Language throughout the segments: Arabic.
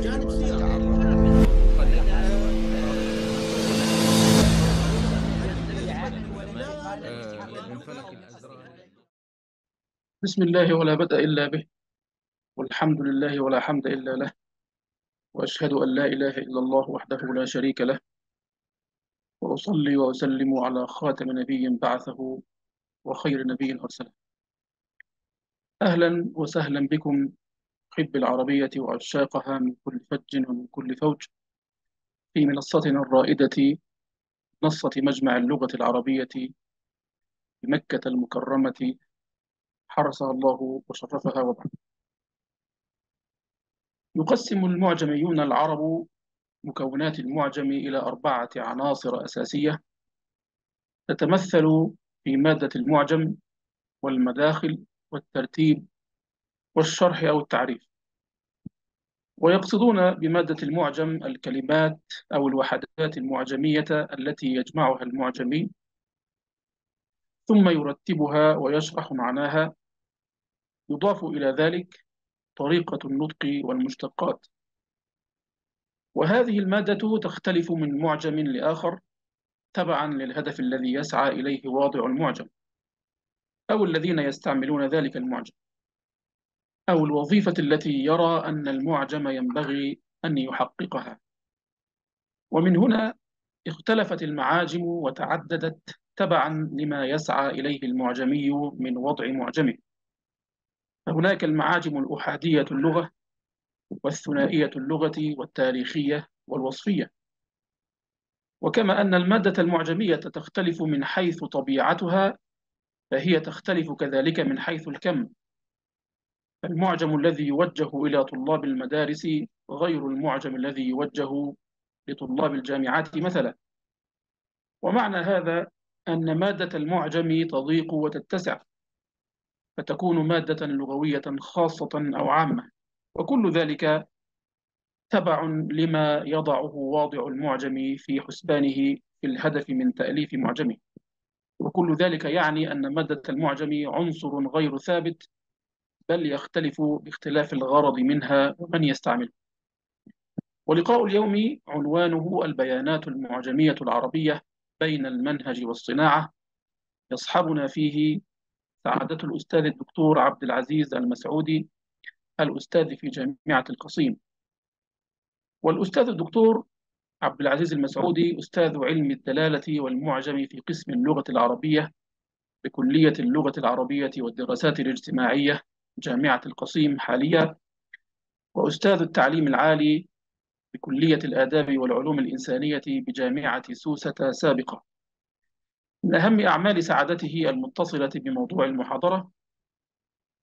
بسم الله ولا بدأ إلا به والحمد لله ولا حمد إلا له وأشهد أن لا إله إلا الله وحده لا شريك له وأصلي وأسلم على خاتم نبي بعثه وخير نبي أرسله أهلا وسهلا بكم حب العربية وعشاقها من كل فج ومن كل فوج في منصتنا الرائدة منصة مجمع اللغة العربية بمكة المكرمة حرسها الله وشرفها وبعد يقسم المعجميون العرب مكونات المعجم إلى أربعة عناصر أساسية تتمثل في مادة المعجم والمداخل والترتيب والشرح أو التعريف ويقصدون بمادة المعجم الكلمات أو الوحدات المعجمية التي يجمعها المعجمي ثم يرتبها ويشرح معناها يضاف إلى ذلك طريقة النطق والمشتقات وهذه المادة تختلف من معجم لآخر تبعا للهدف الذي يسعى إليه واضع المعجم أو الذين يستعملون ذلك المعجم أو الوظيفة التي يرى أن المعجم ينبغي أن يحققها ومن هنا اختلفت المعاجم وتعددت تبعا لما يسعى إليه المعجمي من وضع معجمه فهناك المعاجم الأحادية اللغة والثنائية اللغة والتاريخية والوصفية وكما أن المادة المعجمية تختلف من حيث طبيعتها فهي تختلف كذلك من حيث الكم المعجم الذي يوجه إلى طلاب المدارس غير المعجم الذي يوجه لطلاب الجامعات مثلا ومعنى هذا أن مادة المعجم تضيق وتتسع فتكون مادة لغوية خاصة أو عامة وكل ذلك تبع لما يضعه واضع المعجم في حسبانه في الهدف من تأليف معجمه وكل ذلك يعني أن مادة المعجم عنصر غير ثابت بل يختلف باختلاف الغرض منها ومن يستعمله ولقاء اليوم عنوانه البيانات المعجمية العربية بين المنهج والصناعة يصحبنا فيه سعادة الأستاذ الدكتور عبد العزيز المسعودي الأستاذ في جامعة القصيم والأستاذ الدكتور عبد العزيز المسعودي أستاذ علم الدلالة والمعجم في قسم اللغة العربية بكلية اللغة العربية والدراسات الاجتماعية جامعة القصيم حاليا وأستاذ التعليم العالي بكلية الآداب والعلوم الإنسانية بجامعة سوسة سابقة من أهم أعمال سعادته المتصلة بموضوع المحاضرة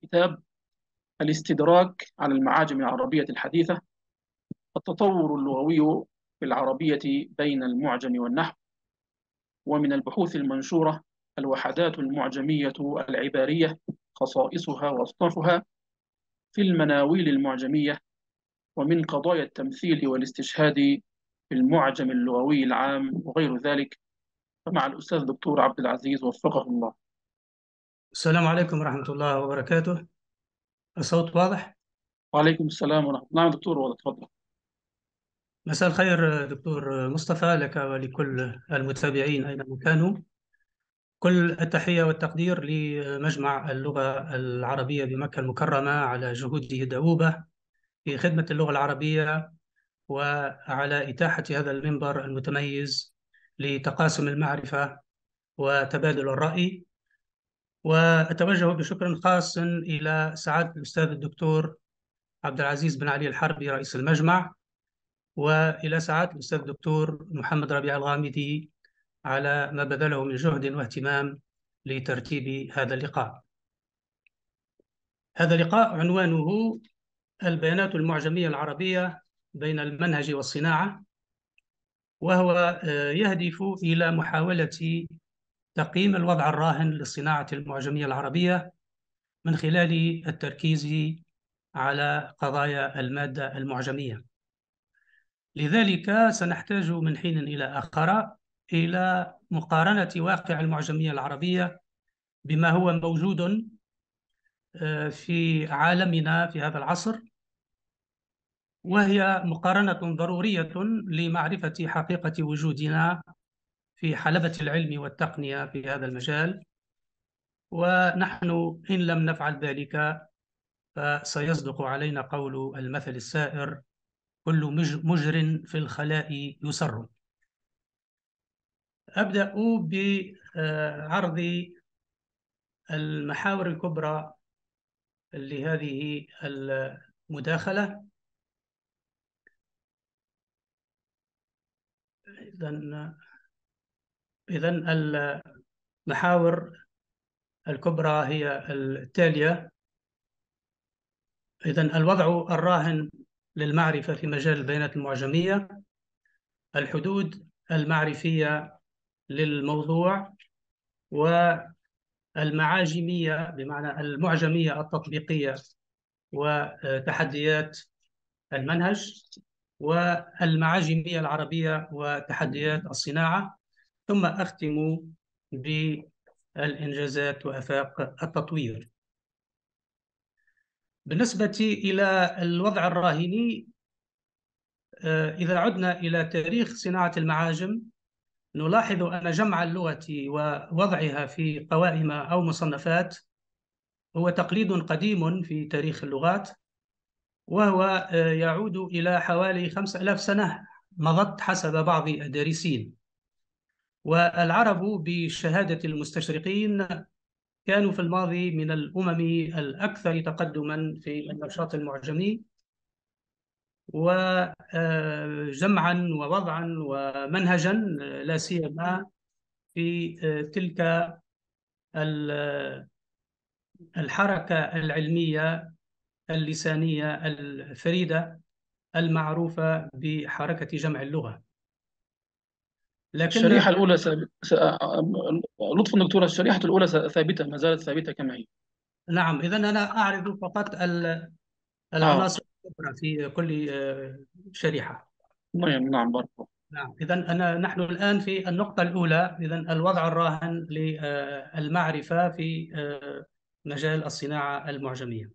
كتاب الاستدراك على المعاجم العربية الحديثة التطور اللغوي في العربية بين المعجم والنحو ومن البحوث المنشورة الوحدات المعجمية العبارية خصائصها وأصنافها في المناويل المعجمية ومن قضايا التمثيل والاستشهاد في المعجم اللغوي العام وغير ذلك فمع الأستاذ الدكتور عبد العزيز وفقه الله السلام عليكم ورحمة الله وبركاته الصوت واضح؟ وعليكم السلام ورحمة الله نعم دكتور تفضل مساء الخير دكتور مصطفى لك ولكل المتابعين أينما كانوا كل التحية والتقدير لمجمع اللغة العربية بمكة المكرمة على جهوده الدؤوبة في خدمة اللغة العربية وعلى إتاحة هذا المنبر المتميز لتقاسم المعرفة وتبادل الرأي وأتوجه بشكر خاص إلى سعادة الأستاذ الدكتور عبد العزيز بن علي الحربي رئيس المجمع وإلى سعادة الأستاذ الدكتور محمد ربيع الغامدي على ما بذله من جهد واهتمام لترتيب هذا اللقاء هذا اللقاء عنوانه البيانات المعجمية العربية بين المنهج والصناعة وهو آه، يهدف إلى محاولة تقييم الوضع الراهن للصناعة المعجمية العربية من خلال التركيز على قضايا المادة المعجمية لذلك سنحتاج من حين إلى آخر إلى مقارنة واقع المعجمية العربية بما هو موجود آه، في عالمنا في هذا العصر وهي مقارنة ضرورية لمعرفة حقيقة وجودنا في حلبة العلم والتقنية في هذا المجال ونحن إن لم نفعل ذلك فسيصدق علينا قول المثل السائر كل مجر في الخلاء يسر أبدأ بعرض المحاور الكبرى لهذه المداخلة إذن إذا المحاور الكبرى هي التالية إذا الوضع الراهن للمعرفة في مجال البيانات المعجمية الحدود المعرفية للموضوع والمعاجمية بمعنى المعجمية التطبيقية وتحديات المنهج والمعاجمية العربية وتحديات الصناعة ثم أختم بالإنجازات وأفاق التطوير بالنسبة إلى الوضع الراهني إذا عدنا إلى تاريخ صناعة المعاجم نلاحظ أن جمع اللغة ووضعها في قوائم أو مصنفات هو تقليد قديم في تاريخ اللغات وهو آه، يعود إلى حوالي ألاف سنة مضت حسب بعض الدارسين والعرب بشهادة المستشرقين كانوا في الماضي من الأمم الأكثر تقدما في النشاط المعجمي وجمعا ووضعا ومنهجا لا سيما في آه، تلك الحركه العلميه اللسانيه الفريده المعروفه بحركه جمع اللغه لكن الشريحه الاولى ثابت لطفا دكتوره الشريحه الاولى ثابته ما زالت ثابته كما هي نعم اذا انا اعرض فقط آه. العناصر في كل آه، شريحه نعم, نعم، برضه نعم اذا انا نحن الان في النقطه الاولى اذا الوضع الراهن للمعرفه في آه، مجال الصناعه المعجميه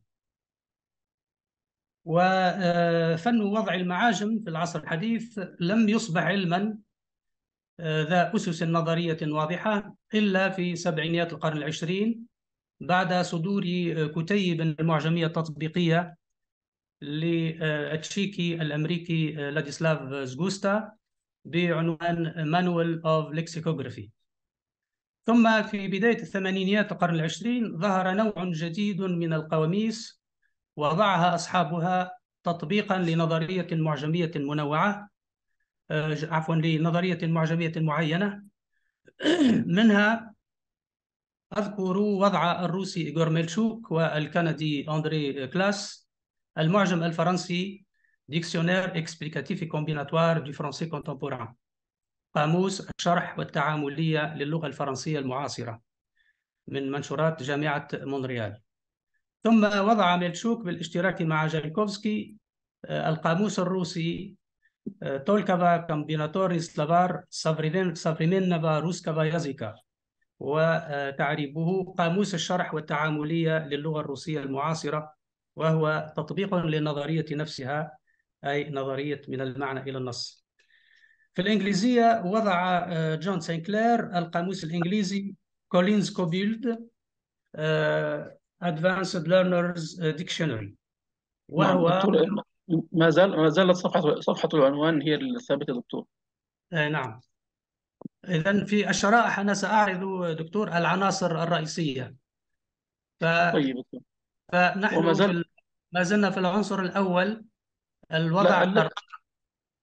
وفن آه، وضع المعاجم في العصر الحديث لم يصبح علما ذا أسس نظرية واضحة إلا في سبعينيات القرن العشرين بعد صدور كتيب المعجمية التطبيقية للتشيكي الامريكي آه، لاديسلاف زغوستا بعنوان مانوال اوف لكسيكوغرافي ثم في بدايه الثمانينيات القرن العشرين ظهر نوع جديد من القواميس وضعها اصحابها تطبيقا لنظريه معجميه منوعه آه، عفوا لنظريه معجميه معينه منها اذكر وضع الروسي ايغور ميلشوك والكندي اندري كلاس المعجم الفرنسي ديكسيونير اكسبليكاتيف كومبيناتوار دو فرونسي كونتمبوران قاموس الشرح والتعاملية للغة الفرنسية المعاصرة من منشورات جامعة مونريال ثم وضع ميلتشوك بالاشتراك مع جايكوفسكي آه، القاموس الروسي آه، تولكافا كومبيناتوري سلافار سافريمينفا روسكافا يازيكا وتعريبه قاموس الشرح والتعاملية للغة الروسية المعاصرة وهو تطبيق للنظرية نفسها أي نظرية من المعنى إلى النص في الإنجليزية وضع آه، جون سينكلير القاموس الإنجليزي كولينز كوبيلد آه، Advanced Learners Dictionary نعم، وهو ما زال ما زالت صفحة صفحة العنوان هي الثابتة دكتور آه نعم إذا في الشرائح أنا سأعرض دكتور العناصر الرئيسية ف... طيب دكتور فنحن وما زال ما زلنا في العنصر الأول الوضع لا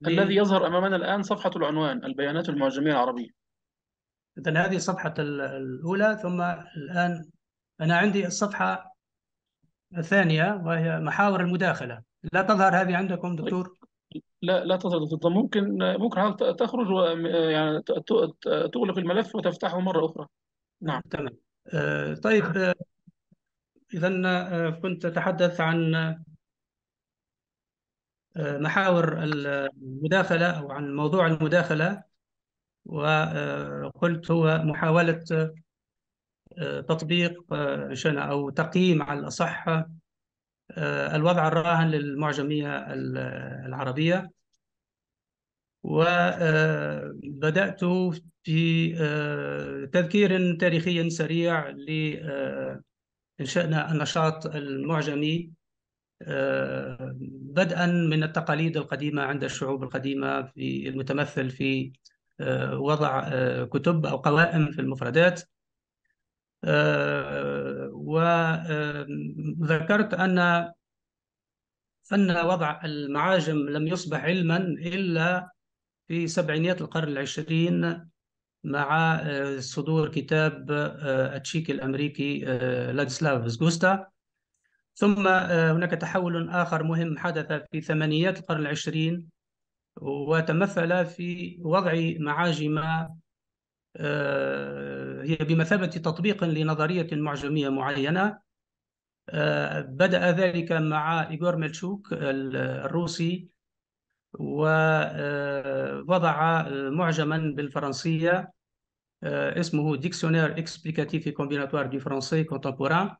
الذي يظهر أمامنا الآن صفحة العنوان البيانات المعجمية العربية إذا هذه الصفحة الأولى ثم الآن أنا عندي الصفحة الثانية وهي محاور المداخلة لا تظهر هذه عندكم دكتور؟ لا لا تظهر دكتور ممكن ممكن تخرج يعني تغلق الملف وتفتحه مرة أخرى نعم تمام آه، طيب آه، إذا آه، كنت تتحدث عن آه، محاور المداخلة أو عن موضوع المداخلة وقلت آه، هو محاولة تطبيق أو تقييم على الأصح الوضع الراهن للمعجمية العربية وبدأت في تذكير تاريخي سريع ل انشانا النشاط المعجمي آه، بدءا من التقاليد القديمه عند الشعوب القديمه في المتمثل في آه، وضع آه، كتب او قوائم في المفردات وذكرت ان فن وضع المعاجم لم يصبح علما الا في سبعينيات القرن العشرين مع آه، صدور كتاب آه، التشيك الامريكي آه، لادسلاف زغوستا ثم هناك تحول اخر مهم حدث في ثمانيات القرن العشرين وتمثل في وضع معاجم هي بمثابه تطبيق لنظريه معجميه معينه بدأ ذلك مع إيغور ميلشوك الروسي ووضع آه، معجما بالفرنسية آه، اسمه ديكسيونير اكسبليكاتيف كومبيناتوار دي فرونسي كونتمبوران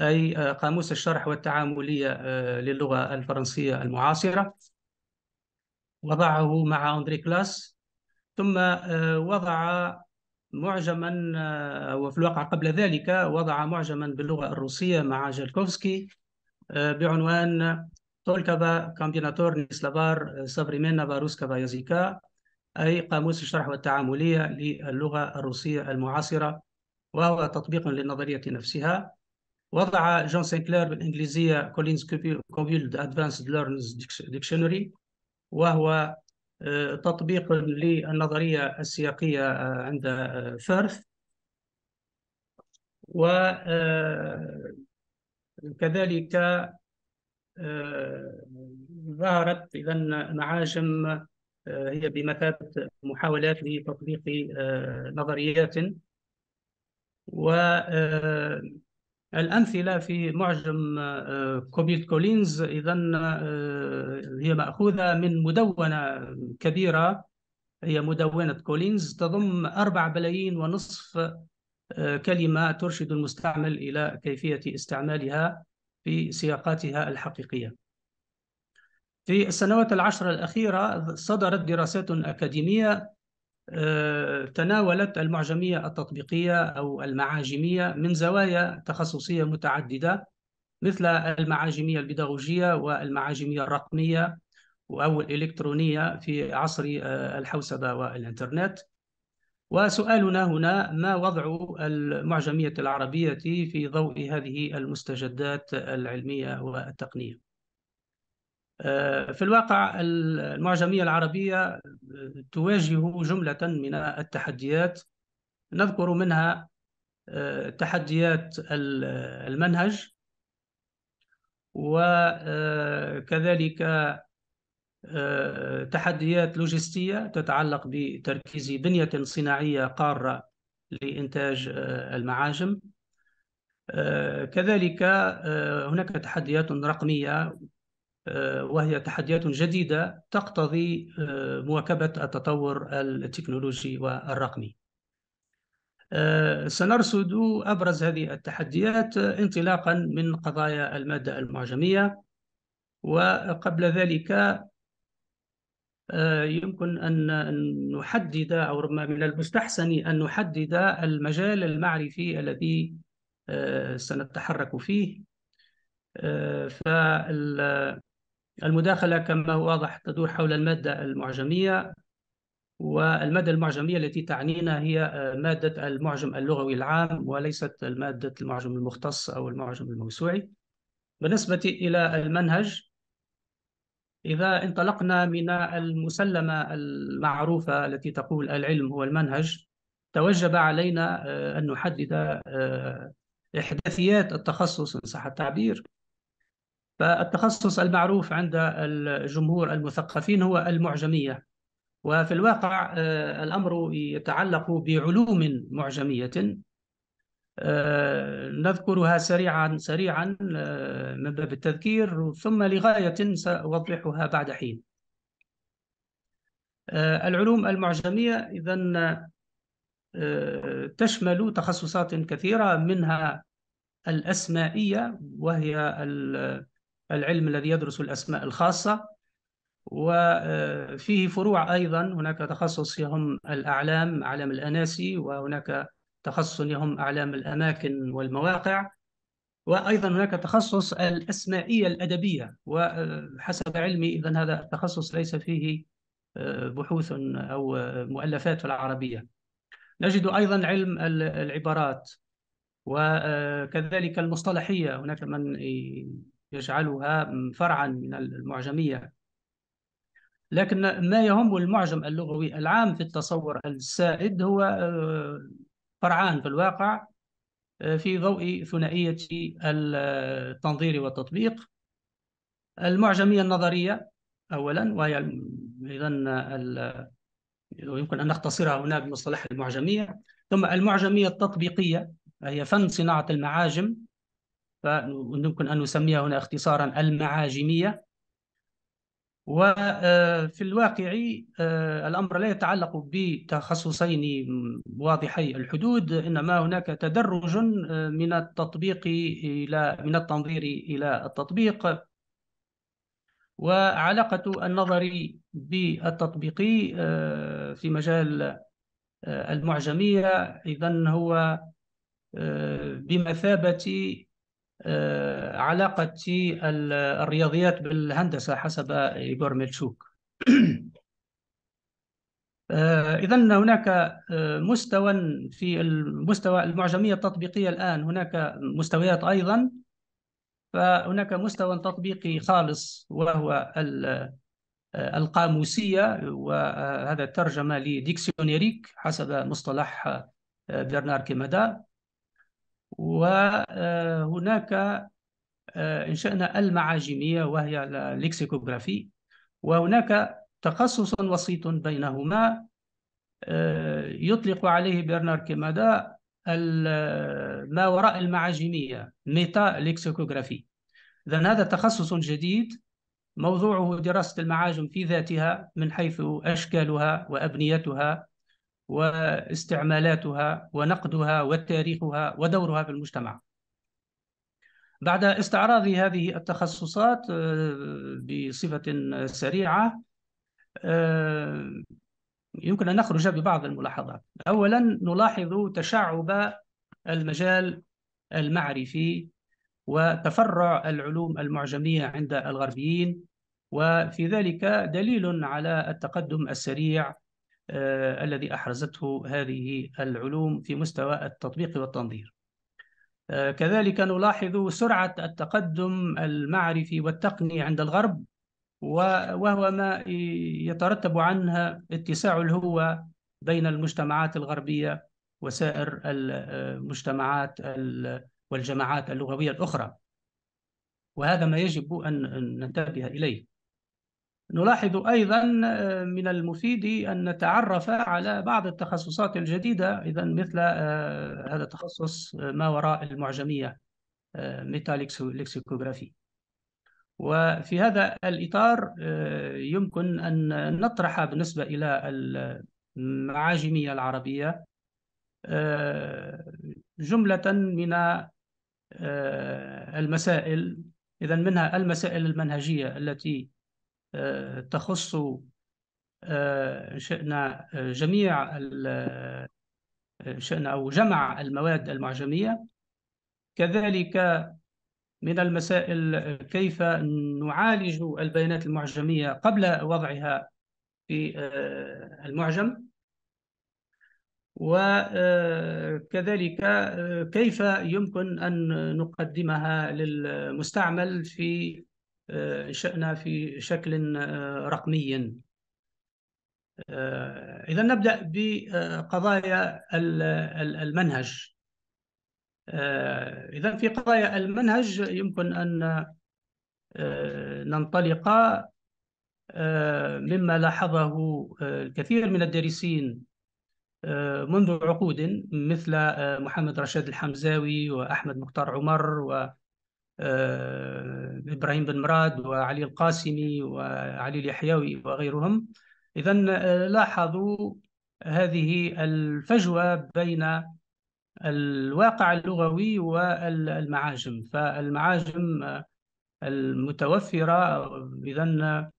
أي آه، قاموس الشرح والتعاملية للغة الفرنسية المعاصرة وضعه مع أندري كلاس ثم وضع معجما وفي الواقع قبل ذلك وضع معجما باللغة الروسية مع جالكوفسكي بعنوان تولكبا كامبيناتور نسلافار سافريمينا آه، روسكبا يزيكا أي قاموس الشرح والتعاملية للغة الروسية المعاصرة وهو تطبيق للنظرية نفسها وضع جون سينكلير بالإنجليزية كولينز كوبيلد أدفانسد ليرنز ديكشنري وهو آه، تطبيق للنظرية السياقية آه، عند فيرث وكذلك آه، ظهرت إذا معاجم آه، هي بمثابة محاولات لتطبيق آه، نظريات والأمثلة في معجم كوبيت كولينز إذا هي مأخوذة من مدونة كبيرة هي مدونة كولينز تضم أربع بلايين ونصف كلمة ترشد المستعمل إلى كيفية استعمالها في سياقاتها الحقيقية في السنوات العشر الأخيرة صدرت دراسات أكاديمية آه، تناولت المعجمية التطبيقية أو المعاجمية من زوايا تخصصية متعددة مثل المعاجمية البيداغوجية والمعاجمية الرقمية أو الإلكترونية في عصر آه، الحوسبة والإنترنت وسؤالنا هنا ما وضع المعجمية العربية في ضوء هذه المستجدات العلمية والتقنية آه، في الواقع المعجمية العربية تواجه جملة من التحديات نذكر منها آه، تحديات المنهج وكذلك آه، آه، تحديات لوجستية تتعلق بتركيز بنية صناعية قارة لإنتاج آه، المعاجم آه، كذلك هناك تحديات رقمية وهي تحديات جديدة تقتضي مواكبة التطور التكنولوجي والرقمي سنرصد أبرز هذه التحديات انطلاقا من قضايا المادة المعجمية وقبل ذلك آه، يمكن أن نحدد أو ربما من المستحسن أن نحدد المجال المعرفي الذي آه، سنتحرك فيه آه، فالمداخلة كما هو واضح تدور حول المادة المعجمية والمادة المعجمية التي تعنينا هي مادة المعجم اللغوي العام وليست مادة المعجم المختص أو المعجم الموسوعي بالنسبة إلى المنهج إذا انطلقنا من المسلمة المعروفة التي تقول العلم هو المنهج توجب علينا آه، أن نحدد آه، إحداثيات التخصص إن صح التعبير فالتخصص المعروف عند الجمهور المثقفين هو المعجمية وفي الواقع آه، الأمر يتعلق بعلوم معجمية آه، نذكرها سريعا سريعا آه، من باب التذكير ثم لغاية سأوضحها بعد حين آه، العلوم المعجمية إذا تشمل تخصصات كثيرة منها الأسمائية وهي العلم الذي يدرس الأسماء الخاصة وفيه فروع أيضا هناك تخصص يهم الأعلام أعلام الأناسي وهناك تخصص لهم أعلام الأماكن والمواقع وأيضا هناك تخصص الأسمائية الأدبية وحسب علمي إذا هذا التخصص ليس فيه آه، بحوث أو مؤلفات في العربية نجد أيضا علم العبارات وكذلك المصطلحية هناك من يجعلها فرعا من المعجمية لكن ما يهم المعجم اللغوي العام في التصور السائد هو آه، فرعان في الواقع آه، في ضوء ثنائية التنظير والتطبيق المعجمية النظرية أولا وهي إذا يمكن أن نختصرها هنا بمصطلح المعجمية ثم المعجمية التطبيقية هي فن صناعة المعاجم فيمكن أن نسميها هنا اختصارا المعاجمية وفي الواقع آه، الأمر لا يتعلق بتخصصين واضحي الحدود إنما هناك تدرج آه، من التطبيق إلى من التنظير إلى التطبيق وعلاقة النظر بالتطبيق آه، في مجال المعجمية إذا هو بمثابة آه، علاقة الرياضيات بالهندسة حسب إيغور ميلشوك آه، إذا هناك آه، مستوى في المستوى المعجمية التطبيقية الآن هناك مستويات أيضا فهناك مستوى تطبيقي خالص وهو القاموسية وهذا ترجمة لديكسيونيريك حسب مصطلح برنار كيمادا وهناك آه، انشانا المعاجميه وهي الليكسيكوغرافي وهناك تخصص وسيط بينهما آه، يطلق عليه برنار كيمادا ما وراء المعاجميه ميتا ليكسيكوغرافي اذا هذا تخصص جديد موضوعه دراسه المعاجم في ذاتها من حيث اشكالها وابنيتها واستعمالاتها ونقدها وتاريخها ودورها في المجتمع بعد استعراض هذه التخصصات آه، بصفة سريعة آه، يمكن أن نخرج ببعض الملاحظات أولا نلاحظ تشعب المجال المعرفي وتفرع العلوم المعجمية عند الغربيين وفي ذلك دليل على التقدم السريع آه، الذي أحرزته هذه العلوم في مستوى التطبيق والتنظير آه، كذلك نلاحظ سرعة التقدم المعرفي والتقني عند الغرب وهو ما يترتب عنها اتساع الهوة بين المجتمعات الغربية وسائر المجتمعات آه، والجماعات اللغوية الأخرى وهذا ما يجب أن ننتبه إليه نلاحظ أيضا آه، من المفيد أن نتعرف على بعض التخصصات الجديدة إذا مثل آه، هذا التخصص آه، ما وراء المعجمية ليكسيكوغرافي وفي هذا الإطار يمكن أن نطرح بالنسبة إلى المعاجمية العربية جملة من المسائل إذا منها المسائل المنهجية التي تخص آه، شئنا آه، جميع آه، شئنا أو جمع المواد المعجمية كذلك من المسائل كيف نعالج البيانات المعجمية قبل وضعها في المعجم وكذلك كيف يمكن أن نقدمها للمستعمل في انشانا آه، في شكل آه، رقمي آه، اذا نبدا بقضايا المنهج اذا في قضايا المنهج يمكن ان ننطلق مما لاحظه الكثير من الدارسين منذ عقود مثل محمد رشاد الحمزاوي واحمد مختار عمر و آه، إبراهيم بن مراد وعلي القاسمي وعلي اليحيوي وغيرهم إذا آه، لاحظوا هذه الفجوة بين الواقع اللغوي والمعاجم فالمعاجم آه، المتوفرة إذا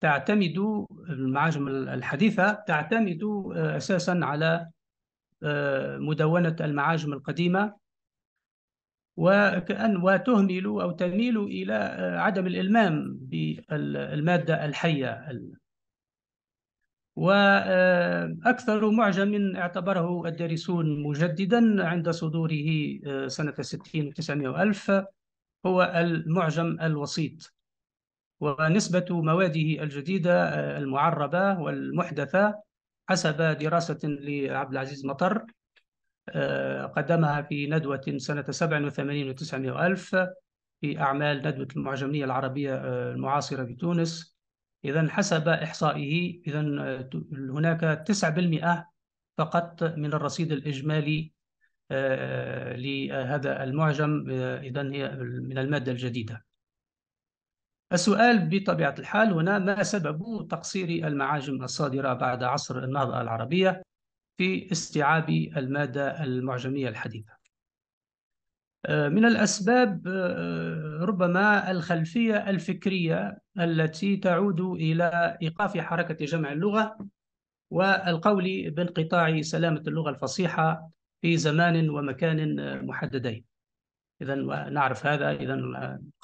تعتمد المعاجم الحديثة تعتمد أساسا على مدونة المعاجم القديمة وكأن وتهمل أو تميل إلى آه، عدم الإلمام بالمادة الحية وأكثر آه، معجم اعتبره الدارسون مجددا عند صدوره آه، سنة 60 و900 ألف هو المعجم الوسيط ونسبة مواده الجديدة المعربة والمحدثة حسب دراسة لعبد العزيز مطر آه، قدمها في ندوة سنة 87 و900 ألف في أعمال ندوة المعجمية العربية آه، المعاصرة بتونس إذا حسب إحصائه إذا آه، هناك 9% فقط من الرصيد الإجمالي لهذا المعجم إذا هي من المادة الجديدة السؤال بطبيعة الحال هنا ما سبب تقصير المعاجم الصادرة بعد عصر النهضة العربية في استيعاب المادة المعجمية الحديثة آه، من الأسباب آه، آه، ربما الخلفية الفكرية التي تعود إلى إيقاف حركة جمع اللغة والقول بانقطاع سلامة اللغة الفصيحة في زمان ومكان محددين إذا نعرف هذا إذا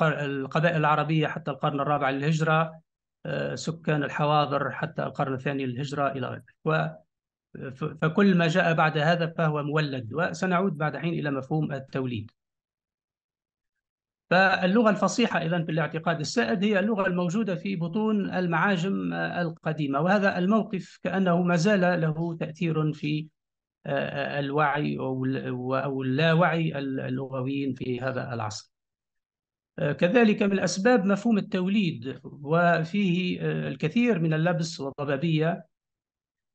القبائل العربية حتى القرن الرابع للهجرة سكان الحواضر حتى القرن الثاني للهجرة إلى غيره فكل ما جاء بعد هذا فهو مولد وسنعود بعد حين إلى مفهوم التوليد فاللغة الفصيحة إذا في الاعتقاد السائد هي اللغة الموجودة في بطون المعاجم القديمة وهذا الموقف كأنه ما زال له تأثير في آه، الوعي أو اللاوعي اللغويين في هذا العصر آه، كذلك من أسباب مفهوم التوليد وفيه آه، الكثير من اللبس والضبابية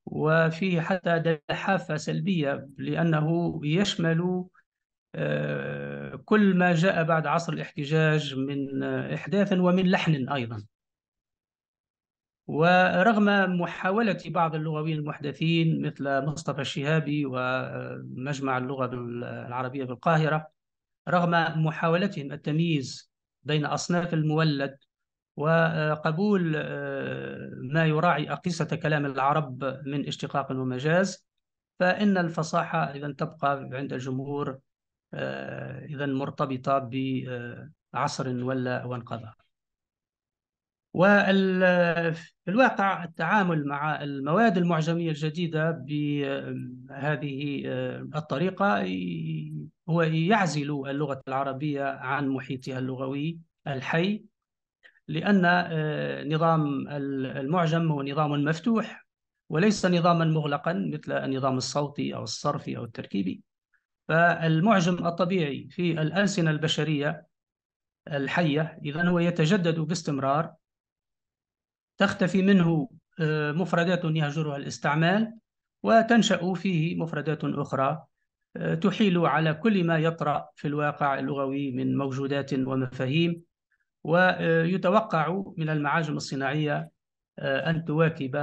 وفيه حتى حافة سلبية لأنه يشمل آه، كل ما جاء بعد عصر الاحتجاج من آه، إحداث ومن لحن أيضا ورغم محاولة بعض اللغويين المحدثين مثل مصطفى الشهابي ومجمع اللغة العربية بالقاهرة رغم محاولتهم التمييز بين أصناف المولد وقبول آه، ما يراعي أقصة كلام العرب من اشتقاق ومجاز فإن الفصاحة إذا تبقى عند الجمهور آه، إذا مرتبطة بعصر ولا وانقضى وفي الواقع التعامل مع المواد المعجمية الجديدة بهذه آه، الطريقة هو يعزل اللغة العربية عن محيطها اللغوي الحي لأن آه، نظام المعجم هو نظام مفتوح وليس نظاما مغلقا مثل النظام الصوتي أو الصرفي أو التركيبي فالمعجم الطبيعي في الألسنة البشرية الحية إذا هو يتجدد باستمرار تختفي منه آه، مفردات يهجرها الاستعمال وتنشأ فيه مفردات أخرى آه، تحيل على كل ما يطرأ في الواقع اللغوي من موجودات ومفاهيم ويتوقع من المعاجم الصناعية آه، أن تواكب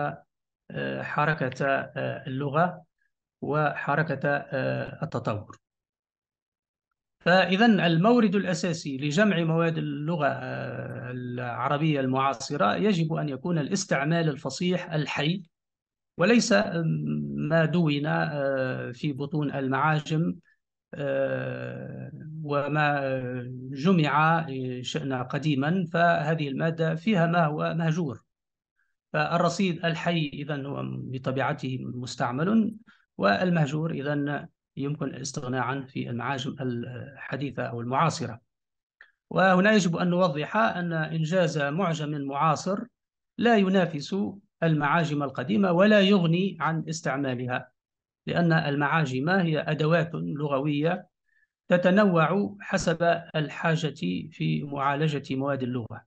آه، حركة آه، اللغة وحركة التطور فإذا المورد الأساسي لجمع مواد اللغة العربية المعاصرة يجب أن يكون الاستعمال الفصيح الحي وليس ما دون في بطون المعاجم آه، وما جمع شئنا قديما فهذه المادة فيها ما هو مهجور فالرصيد الحي إذا هو بطبيعته مستعمل والمهجور إذا يمكن الاستغناء عنه في المعاجم الحديثة أو المعاصرة وهنا يجب أن نوضح أن إنجاز معجم معاصر لا ينافس المعاجم القديمة ولا يغني عن استعمالها لأن المعاجم هي أدوات لغوية تتنوع حسب الحاجة في معالجة مواد اللغة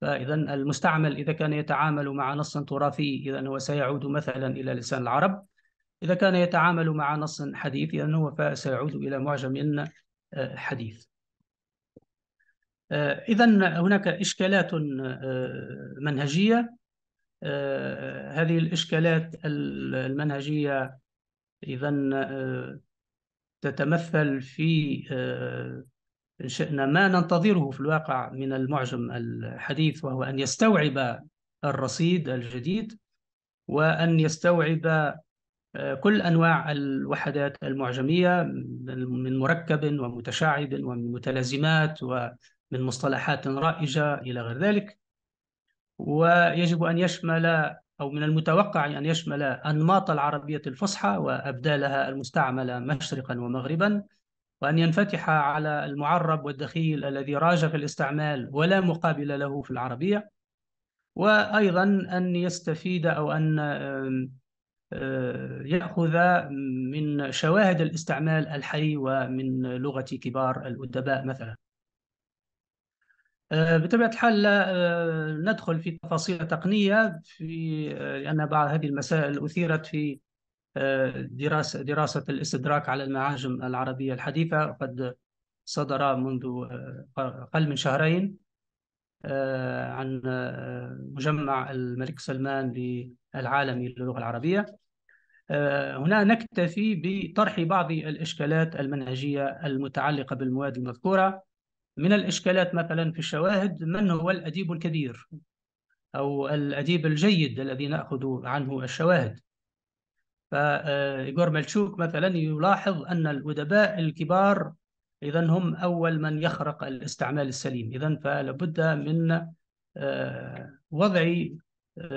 فإذا المستعمل إذا كان يتعامل مع نص تراثي إذا هو سيعود مثلا إلى لسان العرب إذا كان يتعامل مع نص حديث إذا هو فسيعود إلى معجم آه، حديث آه، إذا هناك إشكالات آه، منهجية هذه الإشكالات المنهجية إذا آه، تتمثل في آه، إن شئنا ما ننتظره في الواقع من المعجم الحديث وهو أن يستوعب الرصيد الجديد وأن يستوعب آه، كل أنواع الوحدات المعجمية من مركب ومتشعب ومن متلازمات ومن مصطلحات رائجة إلى غير ذلك ويجب أن يشمل أو من المتوقع أن يشمل أنماط العربية الفصحى وأبدالها المستعملة مشرقا ومغربا وأن ينفتح على المعرب والدخيل الذي راج في الاستعمال ولا مقابل له في العربية وأيضا أن يستفيد أو أن يأخذ من شواهد الاستعمال الحي ومن لغة كبار الأدباء مثلا آه، بطبيعه الحال لا آه، ندخل في تفاصيل تقنيه في آه، لان بعض هذه المسائل اثيرت في دراسه دراسه الاستدراك على المعاجم العربيه الحديثه قد صدر منذ اقل من شهرين عن مجمع الملك سلمان العالمي للغه العربيه هنا نكتفي بطرح بعض الاشكالات المنهجيه المتعلقه بالمواد المذكوره من الإشكالات مثلا في الشواهد من هو الأديب الكبير أو الأديب الجيد الذي نأخذ عنه الشواهد فإيغور آه، ملتشوك مثلا يلاحظ أن الأدباء الكبار إذا هم أول من يخرق الاستعمال السليم إذا فلابد من آه، وضع آه،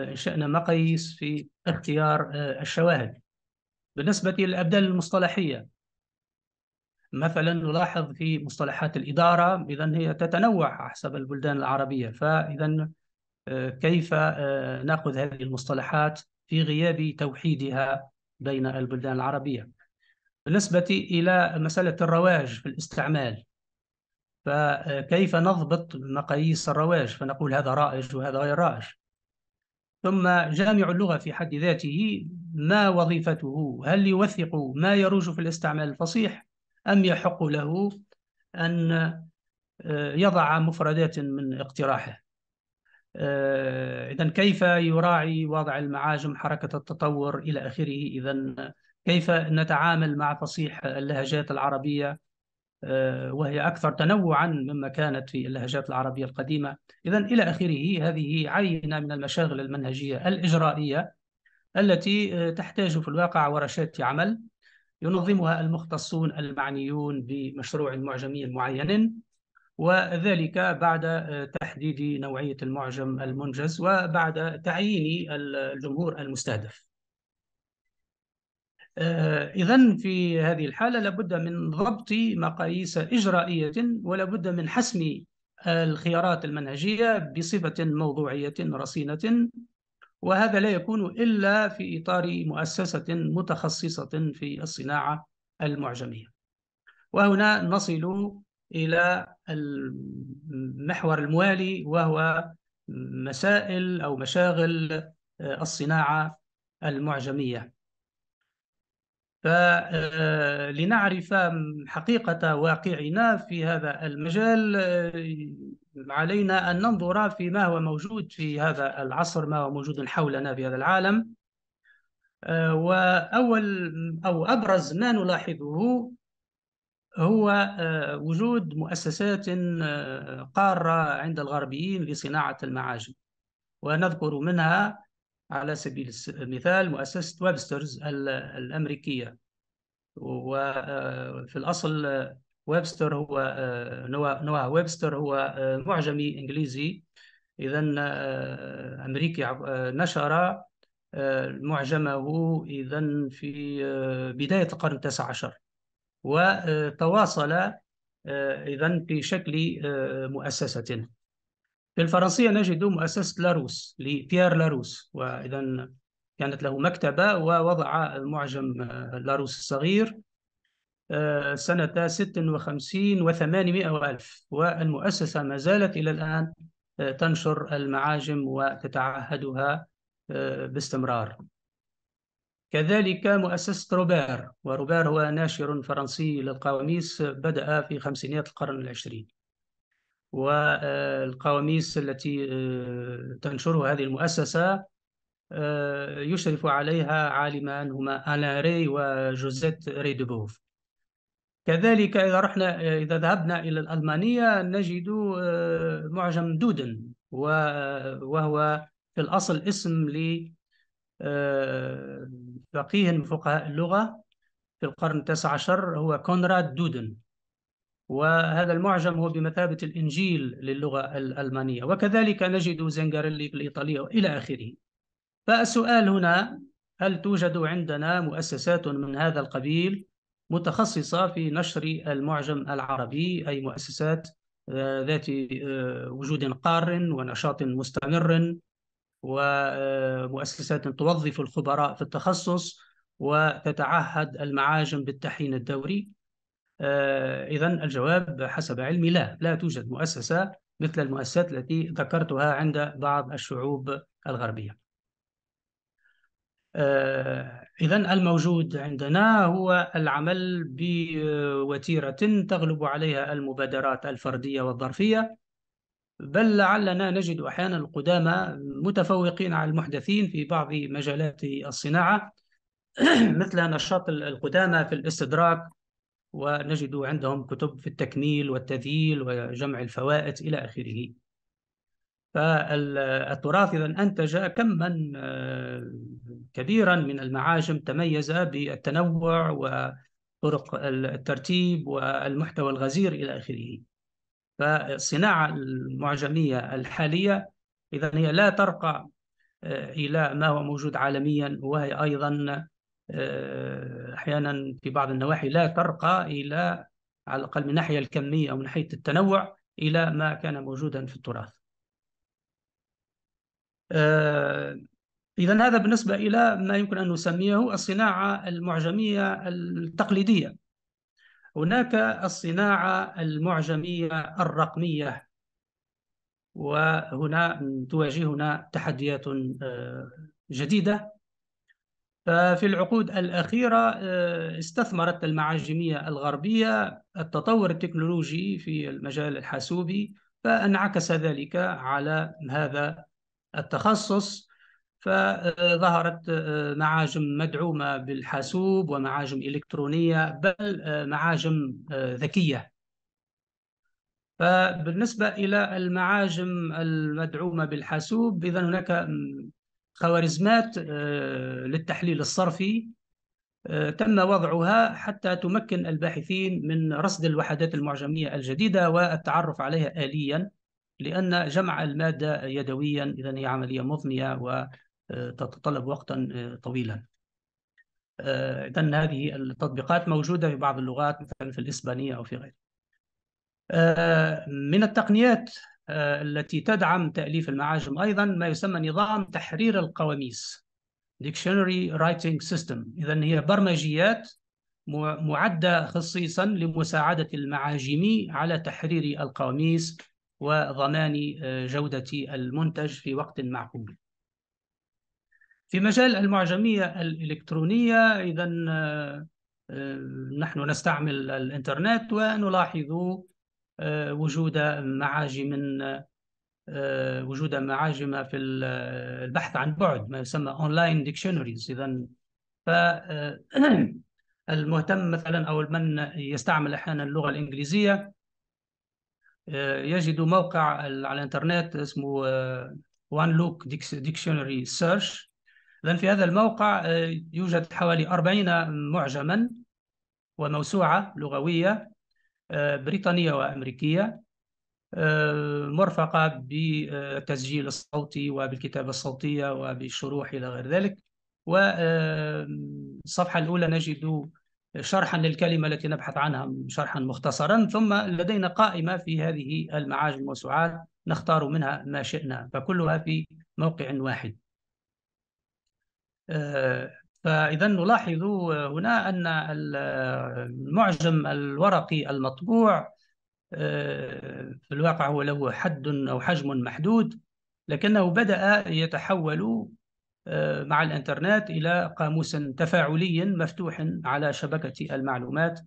إن شئنا مقاييس في اختيار الشواهد بالنسبة للأبدال المصطلحية مثلا نلاحظ في مصطلحات الإدارة إذا هي تتنوع حسب البلدان العربية فإذا آه، كيف آه، نأخذ هذه المصطلحات في غياب توحيدها بين البلدان العربية بالنسبة إلى مسألة الرواج في الاستعمال فكيف آه، نضبط مقاييس الرواج فنقول هذا رائج وهذا غير رائج ثم جامع اللغة في حد ذاته ما وظيفته هل يوثق ما يروج في الاستعمال الفصيح أم يحق له أن آه، يضع مفردات من اقتراحه آه، إذا كيف يراعي وضع المعاجم حركة التطور إلى آخره إذا كيف نتعامل مع فصيح اللهجات العربية آه، وهي أكثر تنوعا مما كانت في اللهجات العربية القديمة إذا إلى آخره هذه عينة من المشاغل المنهجية الإجرائية التي تحتاج في الواقع ورشات عمل ينظمها المختصون المعنيون بمشروع معجمي معين وذلك بعد آه، تحديد نوعية المعجم المنجز وبعد تعيين الجمهور المستهدف آه، إذا في هذه الحالة لابد من ضبط مقاييس إجرائية ولابد من حسم آه، الخيارات المنهجية بصفة موضوعية رصينة وهذا لا يكون إلا في إطار مؤسسة متخصصة في الصناعة المعجمية وهنا نصل إلى المحور الموالي وهو مسائل أو مشاغل آه، الصناعة المعجمية فلنعرف آه، حقيقة واقعنا في هذا المجال آه، علينا أن ننظر في ما هو موجود في هذا العصر ما هو موجود حولنا في هذا العالم آه، وأول أو أبرز ما نلاحظه هو آه، وجود مؤسسات آه، قارة عند الغربيين لصناعة المعاجم ونذكر منها على سبيل المثال مؤسسة ويبسترز الأمريكية وفي الأصل ويبستر هو آه، نواه ويبستر هو آه، معجمي انجليزي اذا آه، امريكي نشر معجمه اذا في بدايه القرن التاسع عشر وتواصل اذا بشكل مؤسسه في الفرنسية نجد مؤسسة لاروس لبيير لاروس وإذا كانت له مكتبة ووضع معجم لاروس الصغير آه، سنة 56 و800 ألف والمؤسسة ما زالت إلى الآن آه، تنشر المعاجم وتتعهدها آه، باستمرار كذلك مؤسسة روبير وروبير هو ناشر فرنسي للقواميس بدأ في خمسينيات القرن العشرين والقواميس التي تنشرها هذه المؤسسة يشرف عليها عالمان هما ألان ري وجوزيت ريدبوف كذلك إذا رحنا إذا ذهبنا إلى الألمانية نجد آه، معجم دودن وهو في الأصل اسم لفقيه آه، من فقهاء اللغة في القرن التاسع عشر هو كونراد دودن وهذا المعجم هو بمثابة الإنجيل للغة الألمانية وكذلك نجد زنجاريلي في الإيطالية وإلى آخره فالسؤال هنا هل توجد عندنا مؤسسات من هذا القبيل متخصصة في نشر المعجم العربي أي مؤسسات آه، ذات آه، وجود قار ونشاط مستمر ومؤسسات آه، توظف الخبراء في التخصص وتتعهد المعاجم بالتحين الدوري إذا الجواب حسب علمي لا لا توجد مؤسسة مثل المؤسسات التي ذكرتها عند بعض الشعوب الغربية إذا الموجود عندنا هو العمل بوتيرة تغلب عليها المبادرات الفردية والظرفية بل لعلنا نجد أحيانا القدامى متفوقين على المحدثين في بعض مجالات الصناعة مثل نشاط القدامى في الاستدراك ونجد عندهم كتب في التكميل والتذييل وجمع الفوائد إلى آخره فالتراث اذا انتج كما آه، كبيرا من المعاجم تميز بالتنوع وطرق الترتيب والمحتوى الغزير الى اخره. فالصناعه المعجميه الحاليه اذا هي لا ترقى آه، الى ما هو موجود عالميا وهي ايضا آه، احيانا في بعض النواحي لا ترقى الى على الاقل من الناحيه الكميه او من ناحيه التنوع الى ما كان موجودا في التراث. آه، إذا هذا بالنسبة إلى ما يمكن أن نسميه الصناعة المعجمية التقليدية هناك الصناعة المعجمية الرقمية وهنا تواجهنا تحديات آه، جديدة ففي العقود الأخيرة آه، استثمرت المعاجمية الغربية التطور التكنولوجي في المجال الحاسوبي فانعكس ذلك على هذا التخصص فظهرت آه، معاجم مدعومة بالحاسوب ومعاجم إلكترونية بل آه، معاجم آه، ذكية فبالنسبة إلى المعاجم المدعومة بالحاسوب إذا هناك خوارزمات للتحليل الصرفي تم وضعها حتى تمكن الباحثين من رصد الوحدات المعجمية الجديدة والتعرف عليها آلياً لأن جمع المادة يدويا إذا هي عملية مضنية وتتطلب وقتا طويلا آه، إذا هذه التطبيقات موجودة في بعض اللغات مثلا في الإسبانية أو في غيرها آه، من التقنيات آه، التي تدعم تأليف المعاجم أيضا ما يسمى نظام تحرير القواميس Dictionary Writing System إذا هي برمجيات معدة خصيصا لمساعدة المعاجمي على تحرير القواميس وضمان آه، جودة المنتج في وقت معقول في مجال المعجمية الإلكترونية إذا آه، آه، نحن نستعمل الإنترنت ونلاحظ وجود معاجم وجود معاجم في البحث عن بعد ما يسمى اونلاين ديكشنريز اذا ف المهتم مثلا او من يستعمل احيانا اللغه الانجليزيه آه، يجد موقع على الانترنت اسمه وان لوك ديكشنري سيرش اذا في هذا الموقع آه، يوجد حوالي 40 معجما وموسوعه لغويه آه، بريطانيه وامريكيه مرفقه بالتسجيل الصوتي وبالكتابه الصوتيه وبالشروح الى غير ذلك والصفحه الاولى نجد شرحا للكلمة التي نبحث عنها شرحا مختصرا ثم لدينا قائمة في هذه المعاجم الموسوعات نختار منها ما شئنا فكلها في موقع واحد آه، فإذا نلاحظ هنا أن المعجم الورقي المطبوع آه، في الواقع هو له حد أو حجم محدود لكنه بدأ يتحول آه، مع الانترنت الى قاموس تفاعلي مفتوح على شبكه المعلومات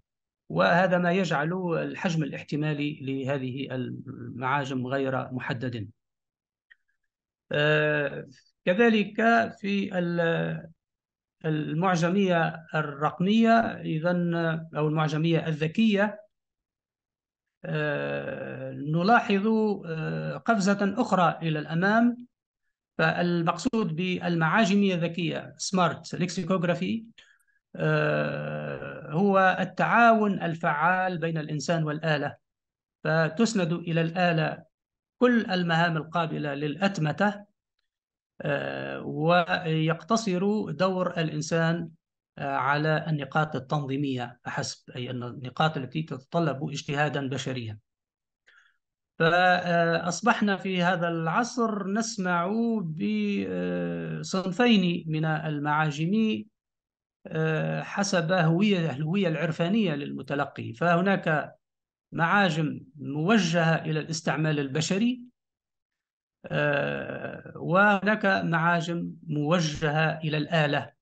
وهذا ما يجعل الحجم الاحتمالي لهذه المعاجم غير محدد آه، كذلك في المعجمية الرقمية إذا أو المعجمية الذكية آه، نلاحظ قفزة أخرى إلى الأمام فالمقصود بالمعاجمية الذكية سمارت آه، لكسيكوغرافي هو التعاون الفعال بين الإنسان والآلة فتسند إلى الآلة كل المهام القابلة للأتمتة آه، ويقتصر دور الإنسان آه، على النقاط التنظيمية فحسب أي النقاط التي تتطلب اجتهادا بشريا فأصبحنا في هذا العصر نسمع بصنفين من المعاجم آه، حسب هوية الهوية العرفانية للمتلقي فهناك معاجم موجهة إلى الاستعمال البشري آه، وهناك معاجم موجهة إلى الآلة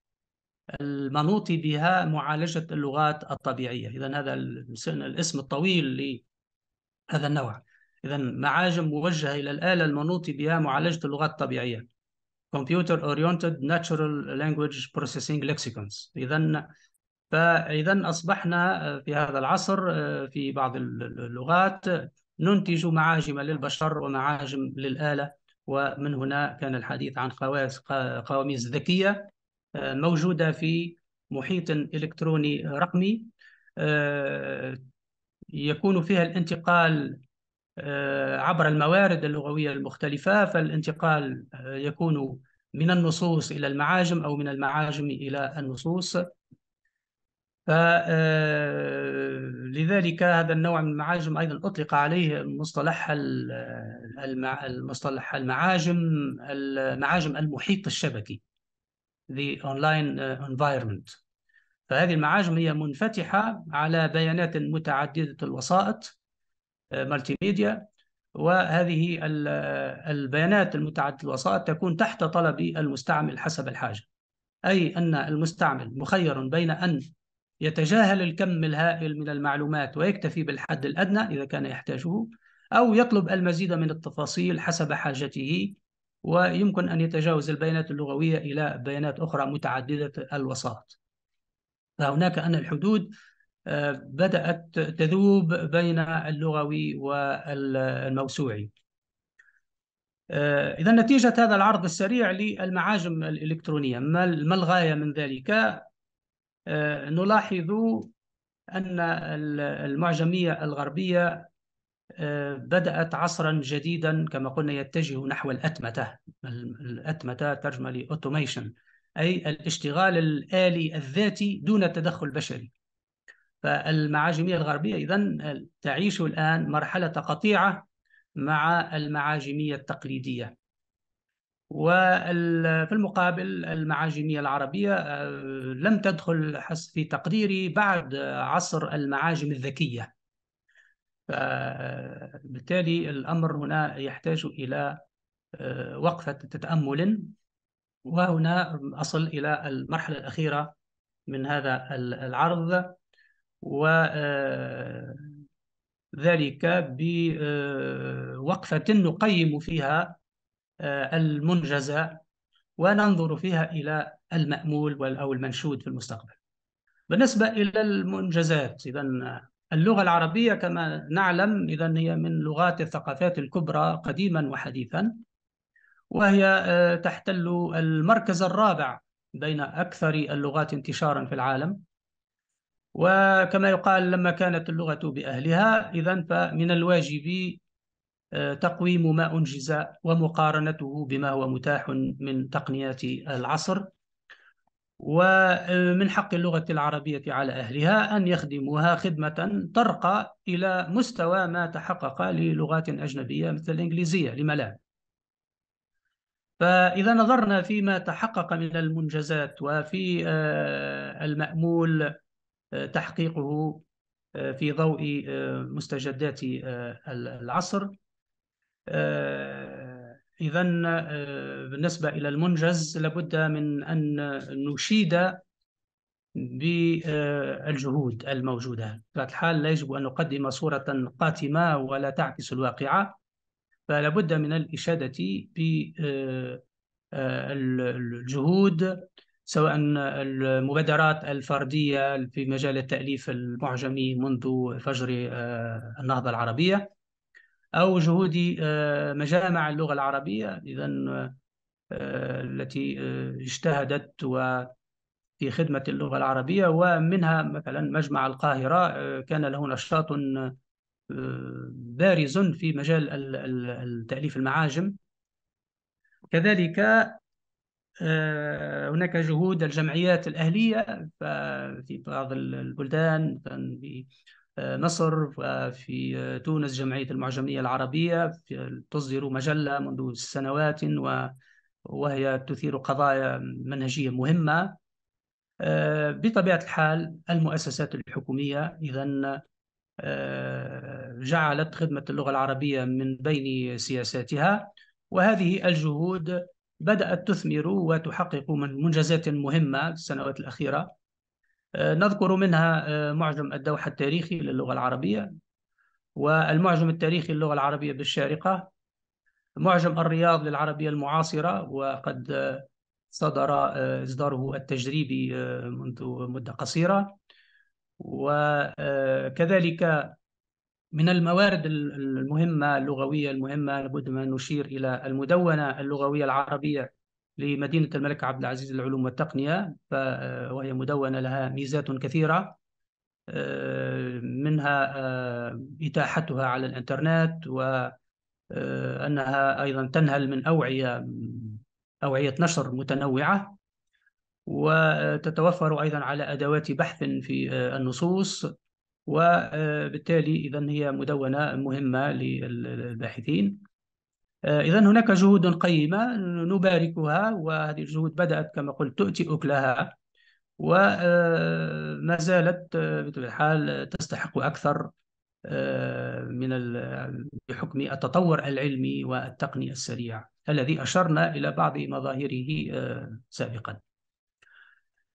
المنوط بها معالجة اللغات الطبيعية إذا هذا الاسم الطويل لهذا النوع إذا معاجم موجهة إلى الآلة المنوط بها معالجة اللغات الطبيعية Computer Oriented Natural Language Processing Lexicons إذا فإذا أصبحنا في هذا العصر آه، في بعض اللغات ننتج معاجم للبشر ومعاجم للآلة ومن هنا كان الحديث عن قواميس ذكية آه، موجودة في محيط إلكتروني رقمي آه، يكون فيها الانتقال آه، عبر الموارد اللغوية المختلفة فالانتقال آه، يكون من النصوص إلى المعاجم أو من المعاجم إلى النصوص آه، لذلك هذا النوع من المعاجم أيضا أطلق عليه مصطلح المصطلح المعاجم المعاجم المحيط الشبكي the online environment فهذه المعاجم هي منفتحة على بيانات متعددة الوسائط مالتي ميديا وهذه البيانات المتعددة الوسائط تكون تحت طلب المستعمل حسب الحاجة أي أن المستعمل مخير بين أن يتجاهل الكم الهائل من المعلومات ويكتفي بالحد الأدنى إذا كان يحتاجه أو يطلب المزيد من التفاصيل حسب حاجته ويمكن أن يتجاوز البيانات اللغوية إلى بيانات أخرى متعددة الوساط فهناك أن الحدود بدأت تذوب بين اللغوي والموسوعي آه، إذا نتيجة هذا العرض السريع للمعاجم الإلكترونية ما الغاية من ذلك؟ آه، نلاحظ أن المعجمية الغربية آه، بدأت عصرا جديدا كما قلنا يتجه نحو الأتمتة الأتمتة ترجمة لأوتوميشن أي الاشتغال الآلي الذاتي دون التدخل البشري فالمعاجمية الغربية إذا تعيش الآن مرحلة قطيعة مع المعاجمية التقليدية وفي المقابل المعاجمية العربية آه، لم تدخل حسب في تقديري بعد عصر المعاجم الذكية بالتالي الأمر هنا يحتاج إلى آه، وقفة تتأمل وهنا أصل إلى المرحلة الأخيرة من هذا العرض وذلك بوقفة آه، نقيم فيها آه، المنجزة وننظر فيها إلى المأمول أو المنشود في المستقبل بالنسبة إلى المنجزات إذا اللغة العربية كما نعلم إذا هي من لغات الثقافات الكبرى قديما وحديثا وهي آه، تحتل المركز الرابع بين أكثر اللغات انتشارا في العالم وكما يقال لما كانت اللغة بأهلها إذا فمن الواجب آه، تقويم ما أنجز ومقارنته بما هو متاح من تقنيات العصر ومن آه، حق اللغة العربية على أهلها أن يخدموها خدمة ترقى إلى مستوى ما تحقق للغات أجنبية مثل الإنجليزية لما لا فإذا نظرنا فيما تحقق من المنجزات وفي آه، المأمول تحقيقه آه، في ضوء آه، مستجدات آه، العصر إذا بالنسبة إلى المنجز لابد من أن نشيد بالجهود الموجودة بطبيعة الحال لا يجب أن نقدم صورة قاتمة ولا تعكس الواقعة فلا بد من الإشادة بالجهود سواء المبادرات الفردية في مجال التأليف المعجمي منذ فجر آه، النهضة العربية أو جهود آه، مجامع اللغة العربية إذا آه، التي اجتهدت في خدمة اللغة العربية ومنها مثلا مجمع القاهرة كان له نشاط بارز في مجال تأليف المعاجم كذلك آه، هناك جهود الجمعيات الأهلية في بعض البلدان في مصر آه، وفي آه، تونس جمعية المعجمية العربية تصدر مجلة منذ سنوات وهي تثير قضايا منهجية مهمة بطبيعة الحال المؤسسات الحكومية إذا جعلت خدمة اللغة العربية من بين سياساتها وهذه الجهود بدأت تثمر وتحقق من منجزات مهمة السنوات الأخيرة آه، نذكر منها آه، معجم الدوحة التاريخي للغة العربية والمعجم التاريخي للغة العربية بالشارقة معجم الرياض للعربية المعاصرة وقد آه، صدر إصداره التجريبي منذ مدة قصيرة وكذلك من الموارد المهمة اللغوية المهمة لابد ما نشير إلى المدونة اللغوية العربية لمدينة الملك عبد العزيز للعلوم والتقنية آه، وهي مدونة لها ميزات كثيرة آه، منها آه، إتاحتها على الإنترنت وأنها أيضا تنهل من أوعية أوعية نشر متنوعة وتتوفر أيضا على أدوات بحث في النصوص وبالتالي إذا هي مدونة مهمة للباحثين آه، إذا هناك جهود قيمة نباركها وهذه الجهود بدأت كما قلت تؤتي أكلها وما آه، زالت آه، بطبيعة الحال تستحق أكثر من بحكم التطور العلمي والتقنية السريعة الذي أشرنا إلى بعض مظاهره سابقاً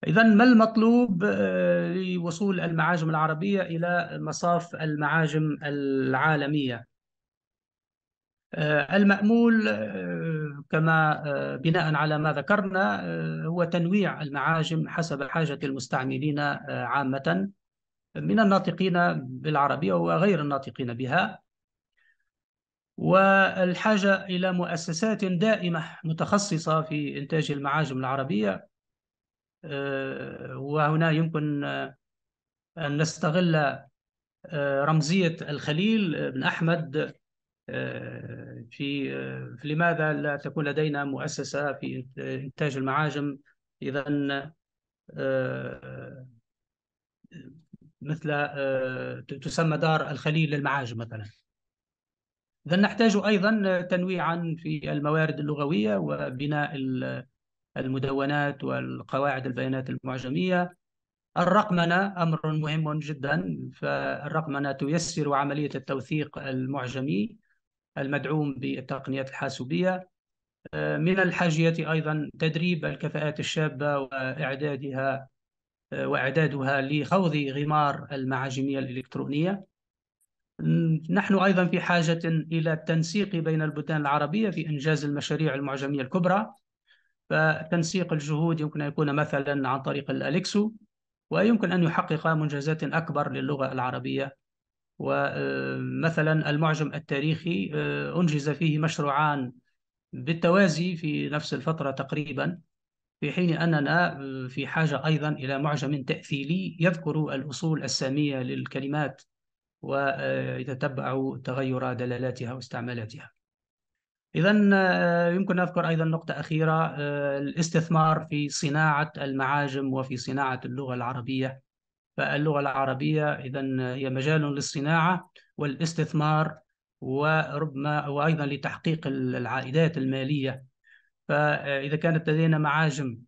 إذا ما المطلوب آه، لوصول المعاجم العربية إلى مصاف المعاجم العالمية؟ آه، المأمول آه، كما بناء على ما ذكرنا هو تنويع المعاجم حسب حاجة المستعملين عامة من الناطقين بالعربية وغير الناطقين بها والحاجة إلى مؤسسات دائمة متخصصة في إنتاج المعاجم العربية آه، وهنا يمكن آه، أن نستغل آه، رمزية الخليل بن أحمد في لماذا لا تكون لدينا مؤسسة في إنتاج المعاجم إذا مثل تسمى دار الخليل للمعاجم مثلا إذا نحتاج أيضا تنويعا في الموارد اللغوية وبناء المدونات والقواعد البيانات المعجمية الرقمنة أمر مهم جدا فالرقمنة تيسر عملية التوثيق المعجمي المدعوم بالتقنيات الحاسوبية آه، من الحاجية أيضا تدريب الكفاءات الشابة وإعدادها آه، وإعدادها لخوض غمار المعاجمية الإلكترونية نحن أيضا في حاجة إلى التنسيق بين البلدان العربية في إنجاز المشاريع المعجمية الكبرى فتنسيق الجهود يمكن أن يكون مثلا عن طريق الأليكسو ويمكن أن يحقق منجزات أكبر للغة العربية ومثلا المعجم التاريخي آه، أنجز فيه مشروعان بالتوازي في نفس الفترة تقريبا في حين أننا آه، في حاجة أيضا إلى معجم تأثيلي يذكر الأصول السامية للكلمات ويتتبع تغير دلالاتها واستعمالاتها إذا آه، يمكن أذكر أيضا نقطة أخيرة آه، الاستثمار في صناعة المعاجم وفي صناعة اللغة العربية فاللغة العربية إذا آه، هي مجال للصناعة والاستثمار وربما وأيضا لتحقيق العائدات المالية فإذا كانت لدينا معاجم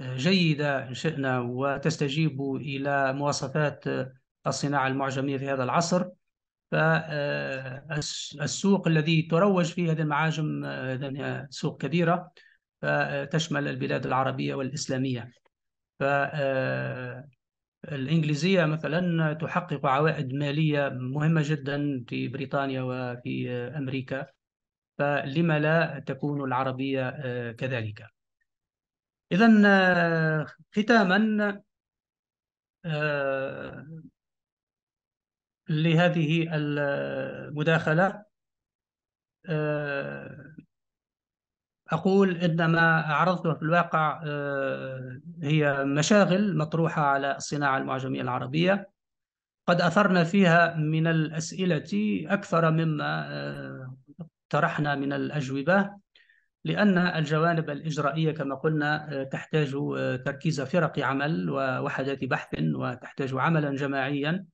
جيدة إن شئنا وتستجيب إلى مواصفات الصناعة المعجمية في هذا العصر فالسوق الذي تروج فيه هذه المعاجم سوق كبيرة فتشمل البلاد العربية والإسلامية فالإنجليزية مثلا تحقق عوائد مالية مهمة جدا في بريطانيا وفي أمريكا فلما لا تكون العربية كذلك إذا ختاما لهذه المداخلة آه، أقول إن ما عرضته في الواقع آه، هي مشاغل مطروحة على الصناعة المعجمية العربية قد أثرنا فيها من الأسئلة أكثر مما آه، طرحنا من الأجوبة لأن الجوانب الإجرائية كما قلنا تحتاج تركيز فرق عمل ووحدات بحث وتحتاج عملا جماعيا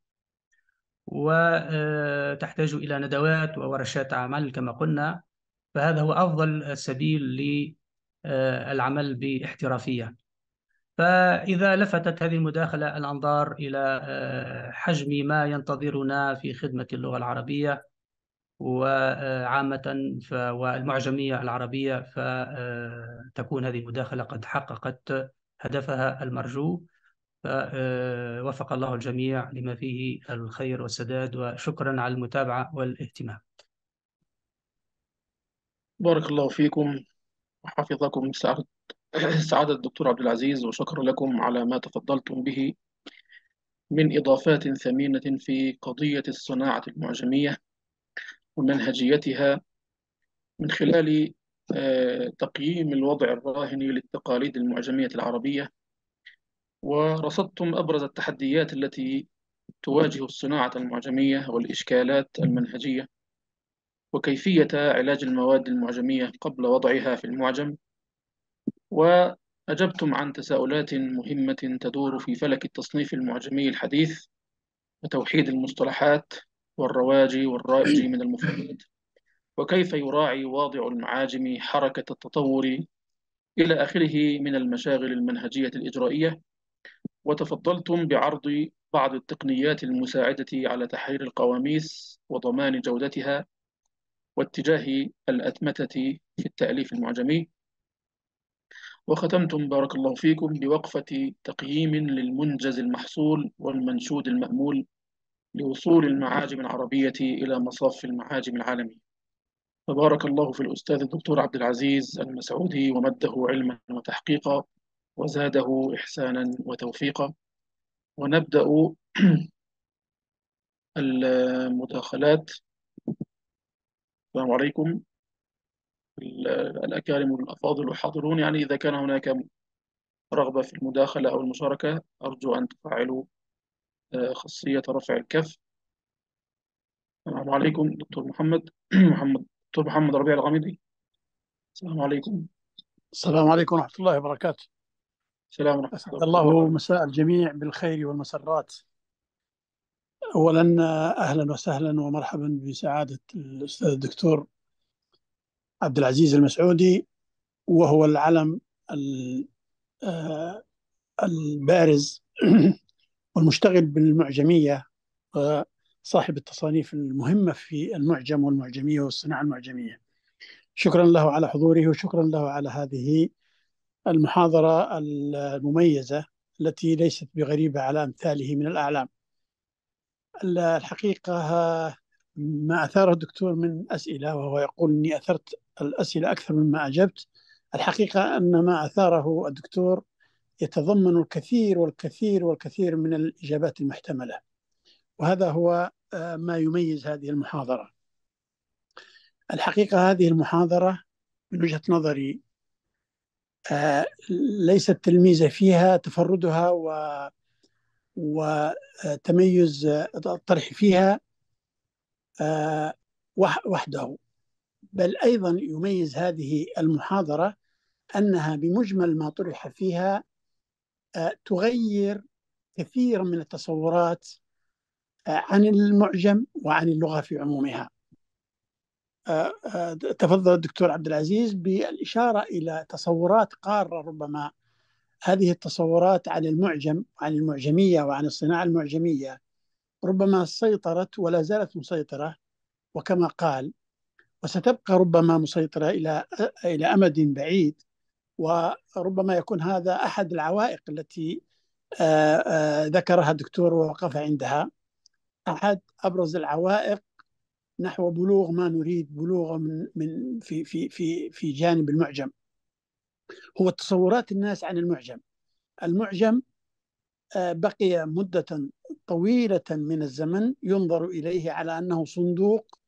وتحتاج إلى ندوات وورشات عمل كما قلنا فهذا هو أفضل سبيل للعمل باحترافية فإذا لفتت هذه المداخلة الأنظار إلى آه، حجم ما ينتظرنا في خدمة اللغة العربية وعامة آه، والمعجمية العربية فتكون آه، هذه المداخلة قد حققت هدفها المرجو فوفق الله الجميع لما فيه الخير والسداد وشكرا على المتابعة والاهتمام بارك الله فيكم وحفظكم سعادة سعادة الدكتور عبد العزيز وشكر لكم على ما تفضلتم به من إضافات ثمينة في قضية الصناعة المعجمية ومنهجيتها من خلال آه، تقييم الوضع الراهن للتقاليد المعجمية العربية ورصدتم أبرز التحديات التي تواجه الصناعة المعجمية والإشكالات المنهجية وكيفية علاج المواد المعجمية قبل وضعها في المعجم وأجبتم عن تساؤلات مهمة تدور في فلك التصنيف المعجمي الحديث وتوحيد المصطلحات والرواج والرائج من المفردات وكيف يراعي واضع المعاجم حركة التطور إلى آخره من المشاغل المنهجية الإجرائية وتفضلتم بعرض بعض التقنيات المساعدة على تحرير القواميس وضمان جودتها واتجاه الأتمتة في التأليف المعجمي وختمتم بارك الله فيكم بوقفة تقييم للمنجز المحصول والمنشود المأمول لوصول المعاجم العربية إلى مصاف المعاجم العالمية فبارك الله في الأستاذ الدكتور عبد العزيز المسعودي ومده علما وتحقيقا وزاده إحسانا وتوفيقا ونبدأ المداخلات السلام عليكم الأكارم الأفاضل الحاضرون يعني إذا كان هناك رغبة في المداخلة أو المشاركة أرجو أن تفعلوا آه، خاصية رفع الكف السلام عليكم دكتور محمد محمد دكتور محمد ربيع الغامدي السلام عليكم السلام عليكم ورحمة الله وبركاته السلام ورحمة الله الله مساء الجميع بالخير والمسرات أولا أهلا وسهلا ومرحبا بسعادة الأستاذ الدكتور عبد العزيز المسعودي وهو العلم آه، البارز والمشتغل بالمعجمية وصاحب التصانيف المهمة في المعجم والمعجمية والصناعة المعجمية شكرا له على حضوره وشكرا له على هذه المحاضرة المميزة التي ليست بغريبة على أمثاله من الأعلام الحقيقة ما أثاره الدكتور من أسئلة وهو يقول أني أثرت الأسئلة أكثر مما أجبت الحقيقة أن ما أثاره الدكتور يتضمن الكثير والكثير والكثير من الإجابات المحتملة وهذا هو آه، ما يميز هذه المحاضرة الحقيقة هذه المحاضرة من وجهة نظري ليست الميزة فيها تفردها و وتميز الطرح فيها آه، وحده بل أيضا يميز هذه المحاضرة أنها بمجمل ما طرح فيها آه، تغير كثيرا من التصورات آه، عن المعجم وعن اللغة في عمومها آه، آه، تفضل الدكتور عبد العزيز بالاشاره الى تصورات قاره ربما هذه التصورات عن المعجم عن المعجميه وعن الصناعه المعجميه ربما سيطرت ولا زالت مسيطره وكما قال وستبقى ربما مسيطره الى الى امد بعيد وربما يكون هذا احد العوائق التي آه، ذكرها الدكتور ووقف عندها احد ابرز العوائق نحو بلوغ ما نريد بلوغ من من في في في في جانب المعجم هو تصورات الناس عن المعجم المعجم آه، بقي مدة طويلة من الزمن ينظر إليه على أنه صندوق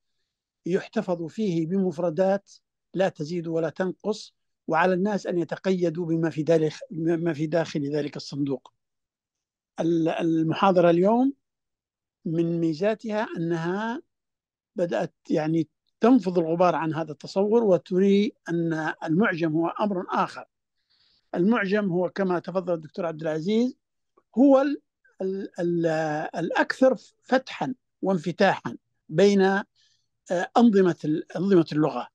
يحتفظ فيه بمفردات لا تزيد ولا تنقص وعلى الناس أن يتقيدوا بما في داخل, ما في داخل ذلك الصندوق المحاضرة اليوم من ميزاتها أنها بدأت يعني تنفض الغبار عن هذا التصور وتري أن المعجم هو أمر آخر المعجم هو كما تفضل الدكتور عبد العزيز هو الـ الـ الـ الأكثر فتحا وانفتاحا بين آه، أنظمة أنظمة اللغة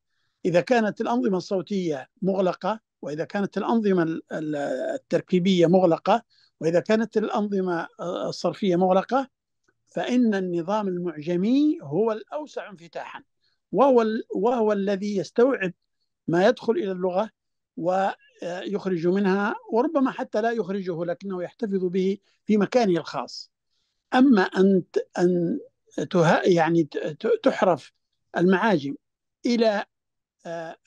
إذا كانت الأنظمة الصوتية مغلقة وإذا كانت الأنظمة التركيبية مغلقة وإذا كانت الأنظمة آه، الصرفية مغلقة فإن النظام المعجمي هو الأوسع انفتاحا وهو, وهو الذي يستوعب ما يدخل إلى اللغة ويخرج منها وربما حتى لا يخرجه لكنه يحتفظ به في مكانه الخاص أما أن أن يعني تحرف المعاجم إلى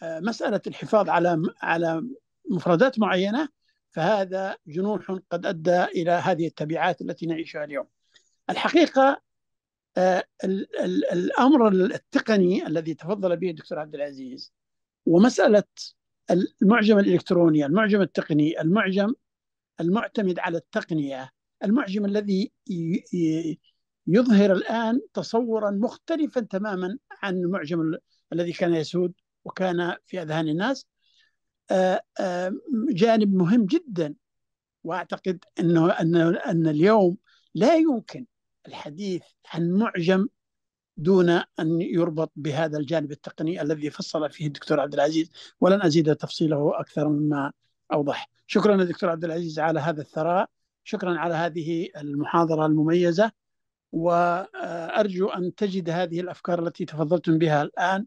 مسألة الحفاظ على على مفردات معينة فهذا جنوح قد أدى إلى هذه التبعات التي نعيشها اليوم الحقيقه آه، الامر التقني الذي تفضل به الدكتور عبد العزيز ومساله المعجم الالكتروني، المعجم التقني، المعجم المعتمد على التقنيه، المعجم الذي يظهر الان تصورا مختلفا تماما عن المعجم الذي كان يسود وكان في اذهان الناس آه، آه، جانب مهم جدا واعتقد انه ان ان اليوم لا يمكن الحديث عن معجم دون ان يربط بهذا الجانب التقني الذي فصل فيه الدكتور عبد العزيز ولن ازيد تفصيله اكثر مما اوضح. شكرا للدكتور عبد العزيز على هذا الثراء، شكرا على هذه المحاضره المميزه وارجو ان تجد هذه الافكار التي تفضلتم بها الان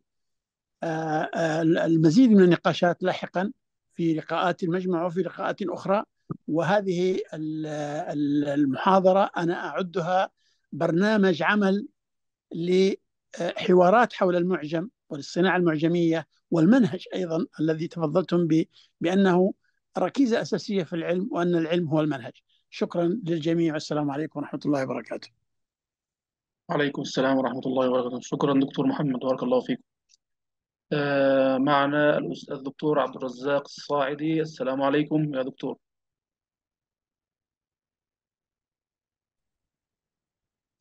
المزيد من النقاشات لاحقا في لقاءات المجمع وفي لقاءات اخرى وهذه المحاضره انا اعدها برنامج عمل لحوارات حول المعجم والصناعة المعجمية والمنهج أيضا الذي تفضلتم به بأنه ركيزة أساسية في العلم وأن العلم هو المنهج شكرا للجميع والسلام عليكم ورحمة الله وبركاته وعليكم السلام ورحمة الله وبركاته شكرا دكتور محمد بارك الله فيكم آه، معنا الدكتور عبد الرزاق الصاعدي السلام عليكم يا دكتور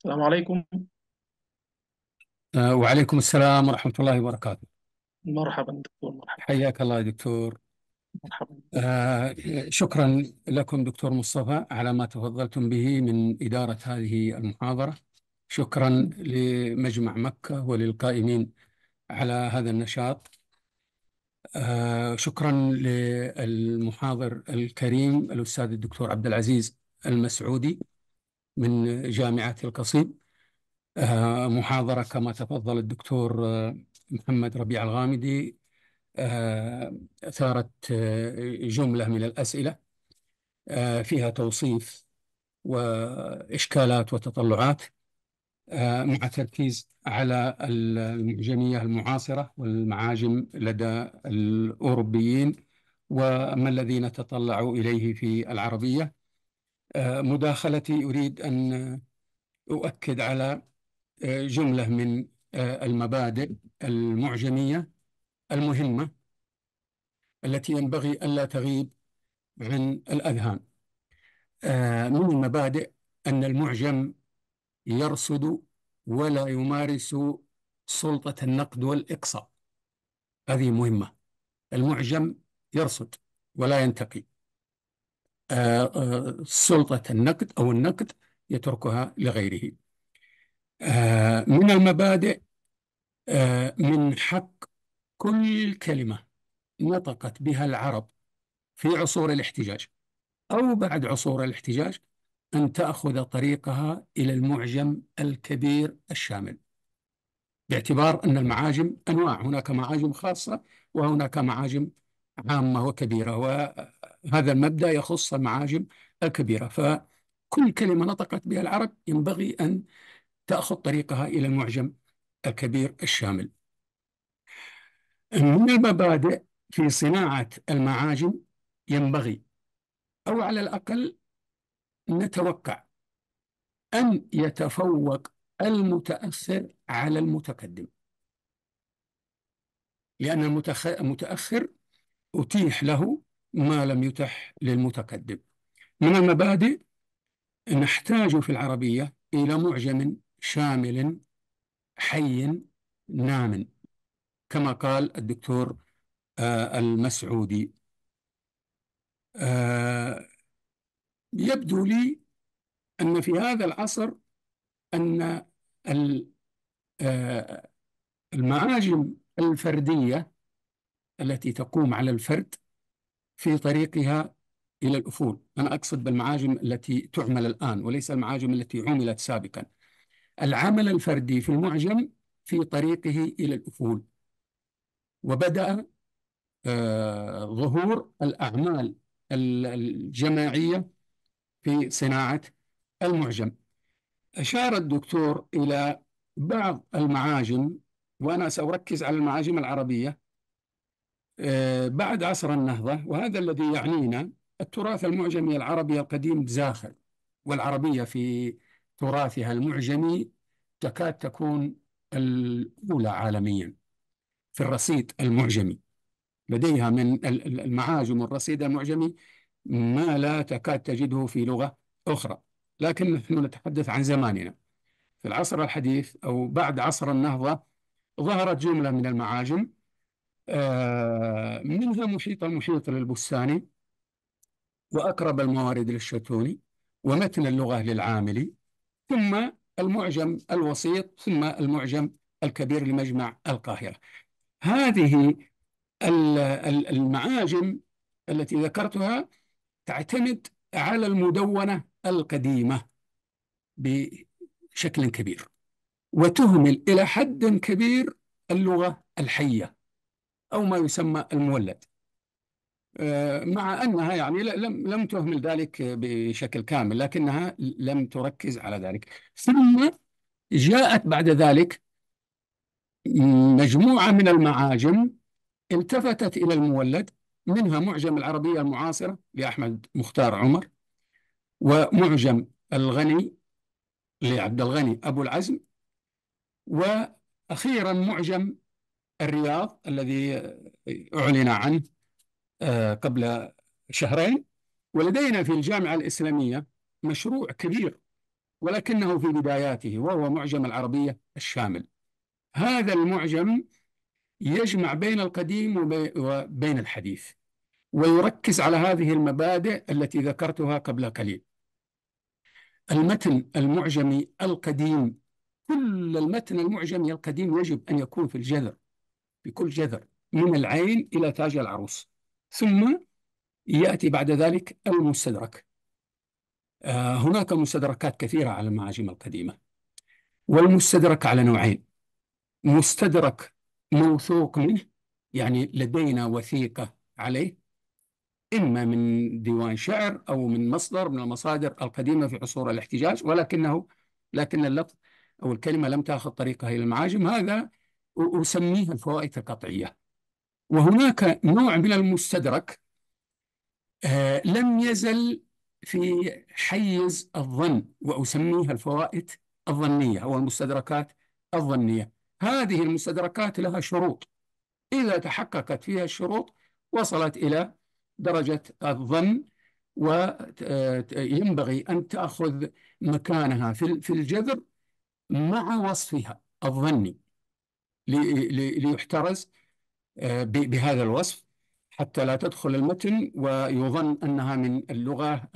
السلام عليكم آه، وعليكم السلام ورحمة الله وبركاته مرحبا دكتور مرحبا حياك الله يا دكتور مرحبا آه، شكرا لكم دكتور مصطفى على ما تفضلتم به من إدارة هذه المحاضرة شكرا لمجمع مكة وللقائمين على هذا النشاط آه، شكرا للمحاضر الكريم الأستاذ الدكتور عبد العزيز المسعودي من جامعة القصيم آه، محاضرة كما تفضل الدكتور آه، محمد ربيع الغامدي آه، أثارت جملة من الأسئلة فيها توصيف وإشكالات وتطلعات مع تركيز على المعجمية المعاصرة والمعاجم لدى الأوروبيين وما الذي نتطلع إليه في العربية آه، مداخلتي أريد أن أؤكد على آه، جملة من آه، المبادئ المعجمية المهمة التي ينبغي ألا تغيب عن الأذهان من المبادئ أن المعجم يرصد ولا يمارس سلطة النقد والإقصاء هذه مهمة المعجم يرصد ولا ينتقي آه، آه، سلطة النقد أو النقد يتركها لغيره آه، من المبادئ من حق كل كلمة نطقت بها العرب في عصور الاحتجاج أو بعد عصور الاحتجاج أن تأخذ طريقها إلى المعجم الكبير الشامل باعتبار أن المعاجم أنواع هناك معاجم خاصة وهناك معاجم عامة وكبيرة هذا المبدأ يخص المعاجم الكبيرة فكل كلمة نطقت بها العرب ينبغي أن تأخذ طريقها إلى المعجم الكبير الشامل من المبادئ في صناعة المعاجم ينبغي أو على الأقل نتوقع أن يتفوق المتأخر على المتقدم لأن المتأخر أتيح له ما لم يتح للمتقدم من المبادئ نحتاج في العربية إلى معجم شامل حي نام كما قال الدكتور آه، المسعودي آه، يبدو لي أن في هذا العصر أن آه، المعاجم الفردية التي تقوم على الفرد في طريقها إلى الأفول أنا أقصد بالمعاجم التي تعمل الآن وليس المعاجم التي عملت سابقا العمل الفردي في المعجم في طريقه إلى الأفول وبدأ آه ظهور الأعمال الجماعية في صناعة المعجم أشار الدكتور إلى بعض المعاجم وأنا سأركز على المعاجم العربية آه، بعد عصر النهضة وهذا الذي يعنينا التراث المعجمي العربي القديم زاخر والعربية في تراثها المعجمي تكاد تكون الأولى عالميا في الرصيد المعجمي لديها من المعاجم الرصيد المعجمي ما لا تكاد تجده في لغة أخرى لكن نحن نتحدث عن زماننا في العصر الحديث أو بعد عصر النهضة ظهرت جملة من المعاجم آه، منها محيط المحيط للبستاني وأقرب الموارد للشتوني ومتن اللغة للعاملي ثم المعجم الوسيط ثم المعجم الكبير لمجمع القاهرة هذه المعاجم التي ذكرتها تعتمد على المدونة القديمة بشكل كبير وتهمل إلى حد كبير اللغة الحية أو ما يسمى المولد آه، مع أنها يعني لم لم تهمل ذلك بشكل كامل لكنها لم تركز على ذلك ثم جاءت بعد ذلك مجموعة من المعاجم التفتت إلى المولد منها معجم العربية المعاصرة لأحمد مختار عمر ومعجم الغني لعبد الغني أبو العزم وأخيرا معجم الرياض الذي أعلن عنه آه، قبل شهرين ولدينا في الجامعة الإسلامية مشروع كبير ولكنه في بداياته وهو معجم العربية الشامل هذا المعجم يجمع بين القديم وبين الحديث ويركز على هذه المبادئ التي ذكرتها قبل قليل المتن المعجمي القديم كل المتن المعجمي القديم يجب أن يكون في الجذر بكل جذر من العين إلى تاج العروس ثم يأتي بعد ذلك المستدرك آه، هناك مستدركات كثيرة على المعاجم القديمة والمستدرك على نوعين مستدرك موثوق منه يعني لدينا وثيقة عليه إما من ديوان شعر أو من مصدر من المصادر القديمة في عصور الاحتجاج ولكنه لكن اللفظ أو الكلمة لم تأخذ طريقها إلى المعاجم هذا أسميه الفوائد القطعية وهناك نوع من المستدرك آه لم يزل في حيز الظن وأسميها الفوائد الظنية أو المستدركات الظنية هذه المستدركات لها شروط إذا تحققت فيها الشروط وصلت إلى درجة الظن وينبغي آه، أن تأخذ مكانها في الجذر مع وصفها الظني ليحترز آه، بهذا الوصف حتى لا تدخل المتن ويظن أنها من اللغة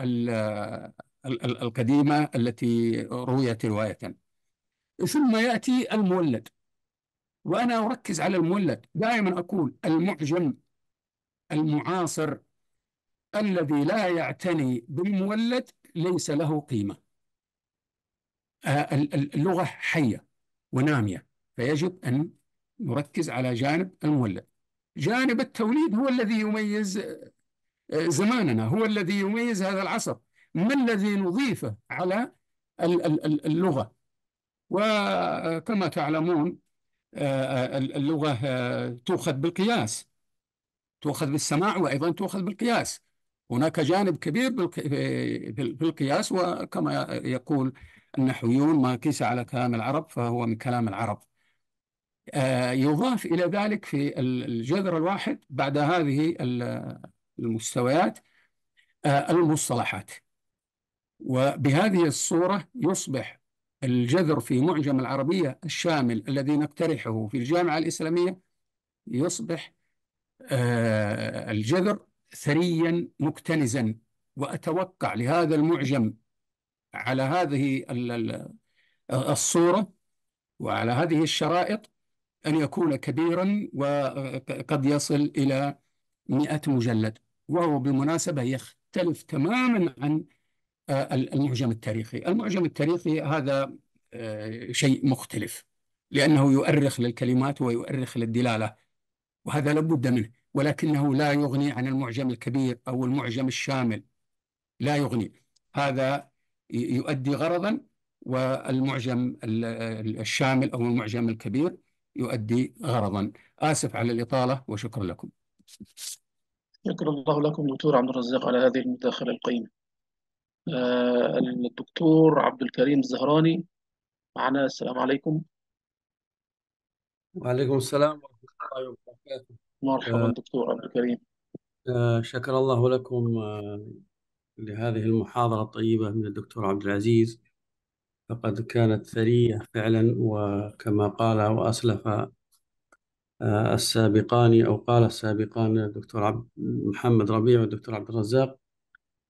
القديمة التي رويت رواية ثم يأتي المولد وأنا أركز على المولد دائما أقول المعجم المعاصر الذي لا يعتني بالمولد ليس له قيمة آه، اللغة حية ونامية فيجب أن نركز على جانب المولد جانب التوليد هو الذي يميز آه، زماننا هو الذي يميز هذا العصر ما الذي نضيفه على اللغة وكما تعلمون آه، آه، اللغة تؤخذ بالقياس تؤخذ بالسماع وأيضا تؤخذ بالقياس هناك جانب كبير بالقياس وكما يقول النحويون ما قيس على كلام العرب فهو من كلام العرب آه، يضاف إلى ذلك في الجذر الواحد بعد هذه المستويات آه، المصطلحات وبهذه الصورة يصبح الجذر في معجم العربية الشامل الذي نقترحه في الجامعة الإسلامية يصبح آه، الجذر ثريا مكتنزا وأتوقع لهذا المعجم على هذه الصورة وعلى هذه الشرائط أن يكون كبيرا وقد آه، يصل إلى 100 مجلد وهو بالمناسبة يختلف تماما عن آه، المعجم التاريخي المعجم التاريخي هذا آه، شيء مختلف لأنه يؤرخ للكلمات ويؤرخ للدلالة وهذا لابد منه ولكنه لا يغني عن المعجم الكبير أو المعجم الشامل لا يغني هذا يؤدي غرضا والمعجم الشامل أو المعجم الكبير يؤدي غرضا آسف على الإطالة وشكرا لكم شكرا الله لكم دكتور عبد الرزاق على هذه المداخلة القيمة آه، الدكتور عبد الكريم الزهراني معنا السلام عليكم وعليكم السلام ورحمة الله وبركاته مرحبا آه، دكتور عبد الكريم آه، شكر الله لكم لهذه المحاضرة الطيبة من الدكتور عبد العزيز لقد كانت ثرية فعلا وكما قال وأسلف آه، السابقان أو قال السابقان الدكتور عبد محمد ربيع والدكتور عبد الرزاق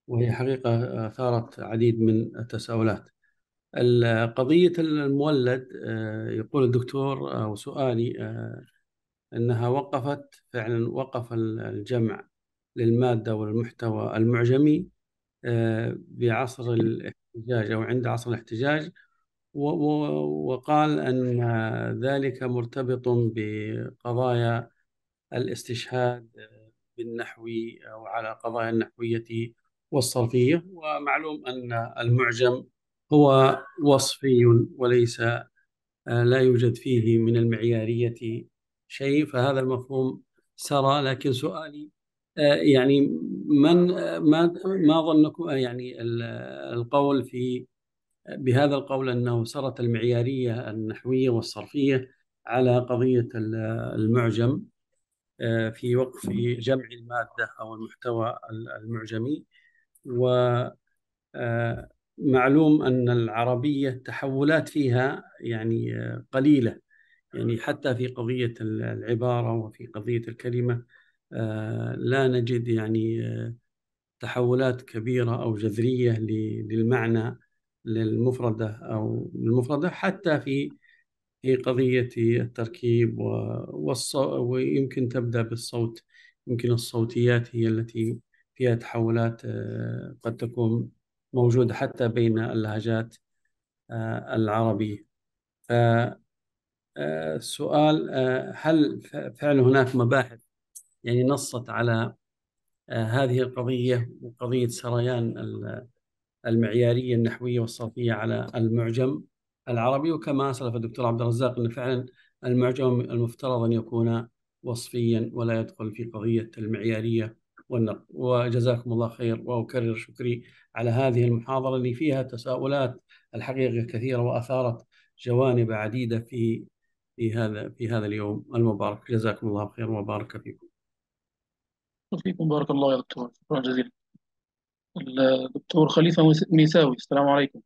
وهي حقيقة أثارت آه، عديد من التساؤلات قضية المولد آه، يقول الدكتور أو سؤالي أنها وقفت فعلا وقف الجمع للمادة والمحتوى المعجمي بعصر الاحتجاج أو عند عصر الاحتجاج وقال أن ذلك مرتبط بقضايا الاستشهاد بالنحوي أو على قضايا النحوية والصرفية ومعلوم أن المعجم هو وصفي وليس لا يوجد فيه من المعيارية شيء فهذا المفهوم سرى لكن سؤالي آه، يعني من ما ما ظنكم آه، يعني القول في بهذا القول انه سرت المعياريه النحويه والصرفيه على قضيه المعجم آه، في وقف جمع الماده او المحتوى المعجمي ومعلوم ان العربيه تحولات فيها يعني قليله يعني حتى في قضيه العباره وفي قضيه الكلمه آه، لا نجد يعني آه، تحولات كبيرة أو جذرية للمعنى للمفردة أو المفردة حتى في في قضية التركيب ويمكن تبدأ بالصوت يمكن الصوتيات هي التي فيها تحولات آه، قد تكون موجودة حتى بين اللهجات العربية فالسؤال هل فعلا هناك مباحث يعني نصت على آه، هذه القضية وقضية سريان المعيارية النحوية والصرفية على المعجم العربي وكما أسلف الدكتور عبد الرزاق أن فعلا المعجم المفترض أن يكون وصفيا ولا يدخل في قضية المعيارية والنقد وجزاكم الله خير وأكرر شكري على هذه المحاضرة اللي فيها تساؤلات الحقيقة كثيرة وأثارت جوانب عديدة في في هذا في هذا اليوم المبارك جزاكم الله خير وبارك فيكم فيكم بارك الله يا دكتور شكرا جزيلا الدكتور خليفة ميساوي السلام عليكم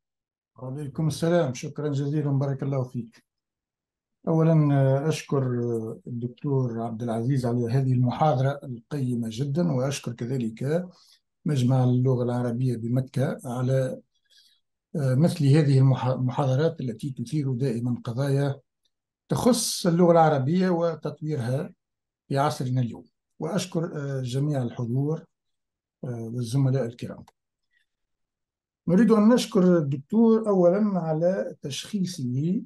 وعليكم السلام شكرا جزيلا بارك الله فيك أولا أشكر الدكتور عبد العزيز على هذه المحاضرة القيمة جدا وأشكر كذلك مجمع اللغة العربية بمكة على آه، مثل هذه المحاضرات التي تثير دائما قضايا تخص اللغة العربية وتطويرها في عصرنا اليوم وأشكر آه، جميع الحضور والزملاء آه، الكرام نريد أن نشكر الدكتور أولا على تشخيصه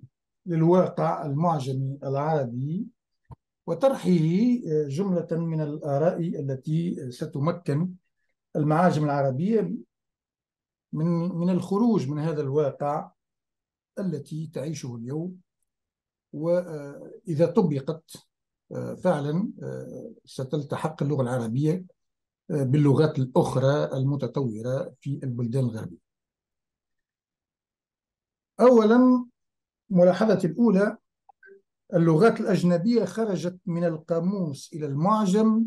للواقع المعجمي العربي وطرحه آه، جملة من الآراء التي ستمكن المعاجم العربية من من الخروج من هذا الواقع التي تعيشه اليوم وإذا طبقت فعلا آه، ستلتحق اللغة العربية آه، باللغات الأخرى المتطورة في البلدان الغربية أولا ملاحظتي الأولى اللغات الأجنبية خرجت من القاموس إلى المعجم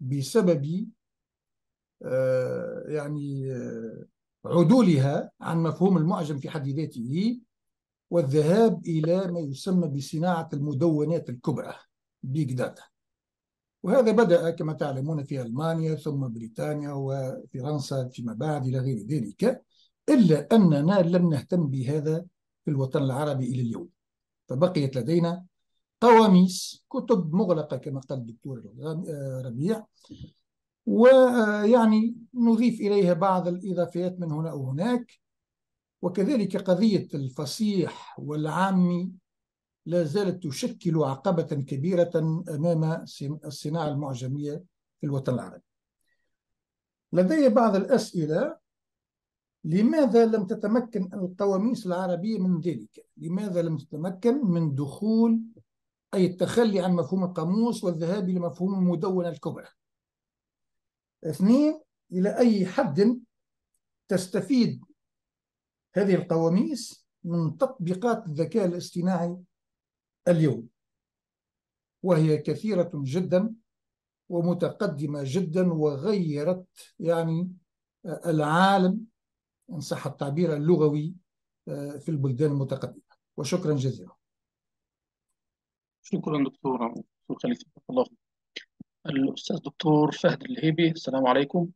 بسبب آه، يعني عدولها عن مفهوم المعجم في حد ذاته والذهاب إلى ما يسمى بصناعة المدونات الكبرى بيج داتا وهذا بدأ كما تعلمون في ألمانيا ثم بريطانيا وفرنسا فيما بعد إلى غير ذلك إلا أننا لم نهتم بهذا في الوطن العربي إلى اليوم فبقيت لدينا قواميس كتب مغلقة كما قال الدكتور آه، ربيع ويعني نضيف إليها بعض الإضافيات من هنا أو هناك وكذلك قضية الفصيح والعامي لا زالت تشكل عقبة كبيرة أمام الصناعة المعجمية في الوطن العربي لدي بعض الأسئلة لماذا لم تتمكن القواميس العربية من ذلك؟ لماذا لم تتمكن من دخول أي التخلي عن مفهوم القاموس والذهاب إلى مفهوم المدونة الكبرى؟ اثنين إلى أي حد تستفيد هذه القواميس من تطبيقات الذكاء الاصطناعي اليوم وهي كثيرة جدا ومتقدمة جدا وغيرت يعني آه، العالم إن صح التعبير اللغوي آه، في البلدان المتقدمة وشكرا جزيلا شكرا دكتور خليفة الله الأستاذ دكتور فهد الهيبي السلام عليكم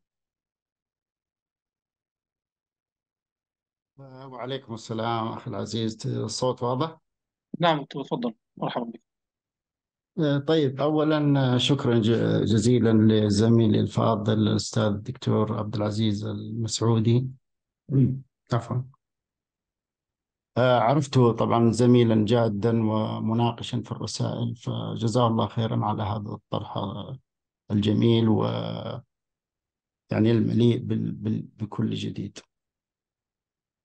وعليكم السلام أخي العزيز الصوت واضح؟ نعم تفضل مرحبا بك آه، طيب اولا آه، شكرا جزيلا لزميلي الفاضل الاستاذ الدكتور عبد العزيز المسعودي عفوا آه، عرفته طبعا زميلا جادا ومناقشا في الرسائل فجزاه الله خيرا على هذا الطرح الجميل و يعني المليء بكل جديد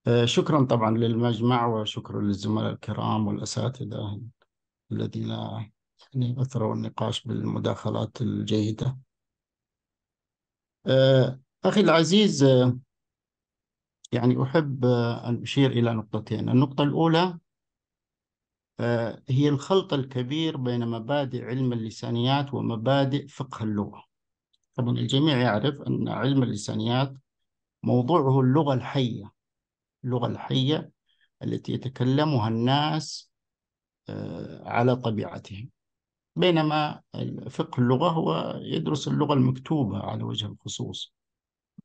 آه، شكرا طبعا للمجمع وشكرا للزملاء الكرام والأساتذة الذين يعني أثروا النقاش بالمداخلات الجيدة آه، أخي العزيز آه، يعني أحب أن أشير إلى نقطتين النقطة الأولى هي الخلط الكبير بين مبادئ علم اللسانيات ومبادئ فقه اللغة طبعا الجميع يعرف أن علم اللسانيات موضوعه اللغة الحية اللغة الحية التي يتكلمها الناس آه، على طبيعتهم بينما فقه اللغة هو يدرس اللغة المكتوبة على وجه الخصوص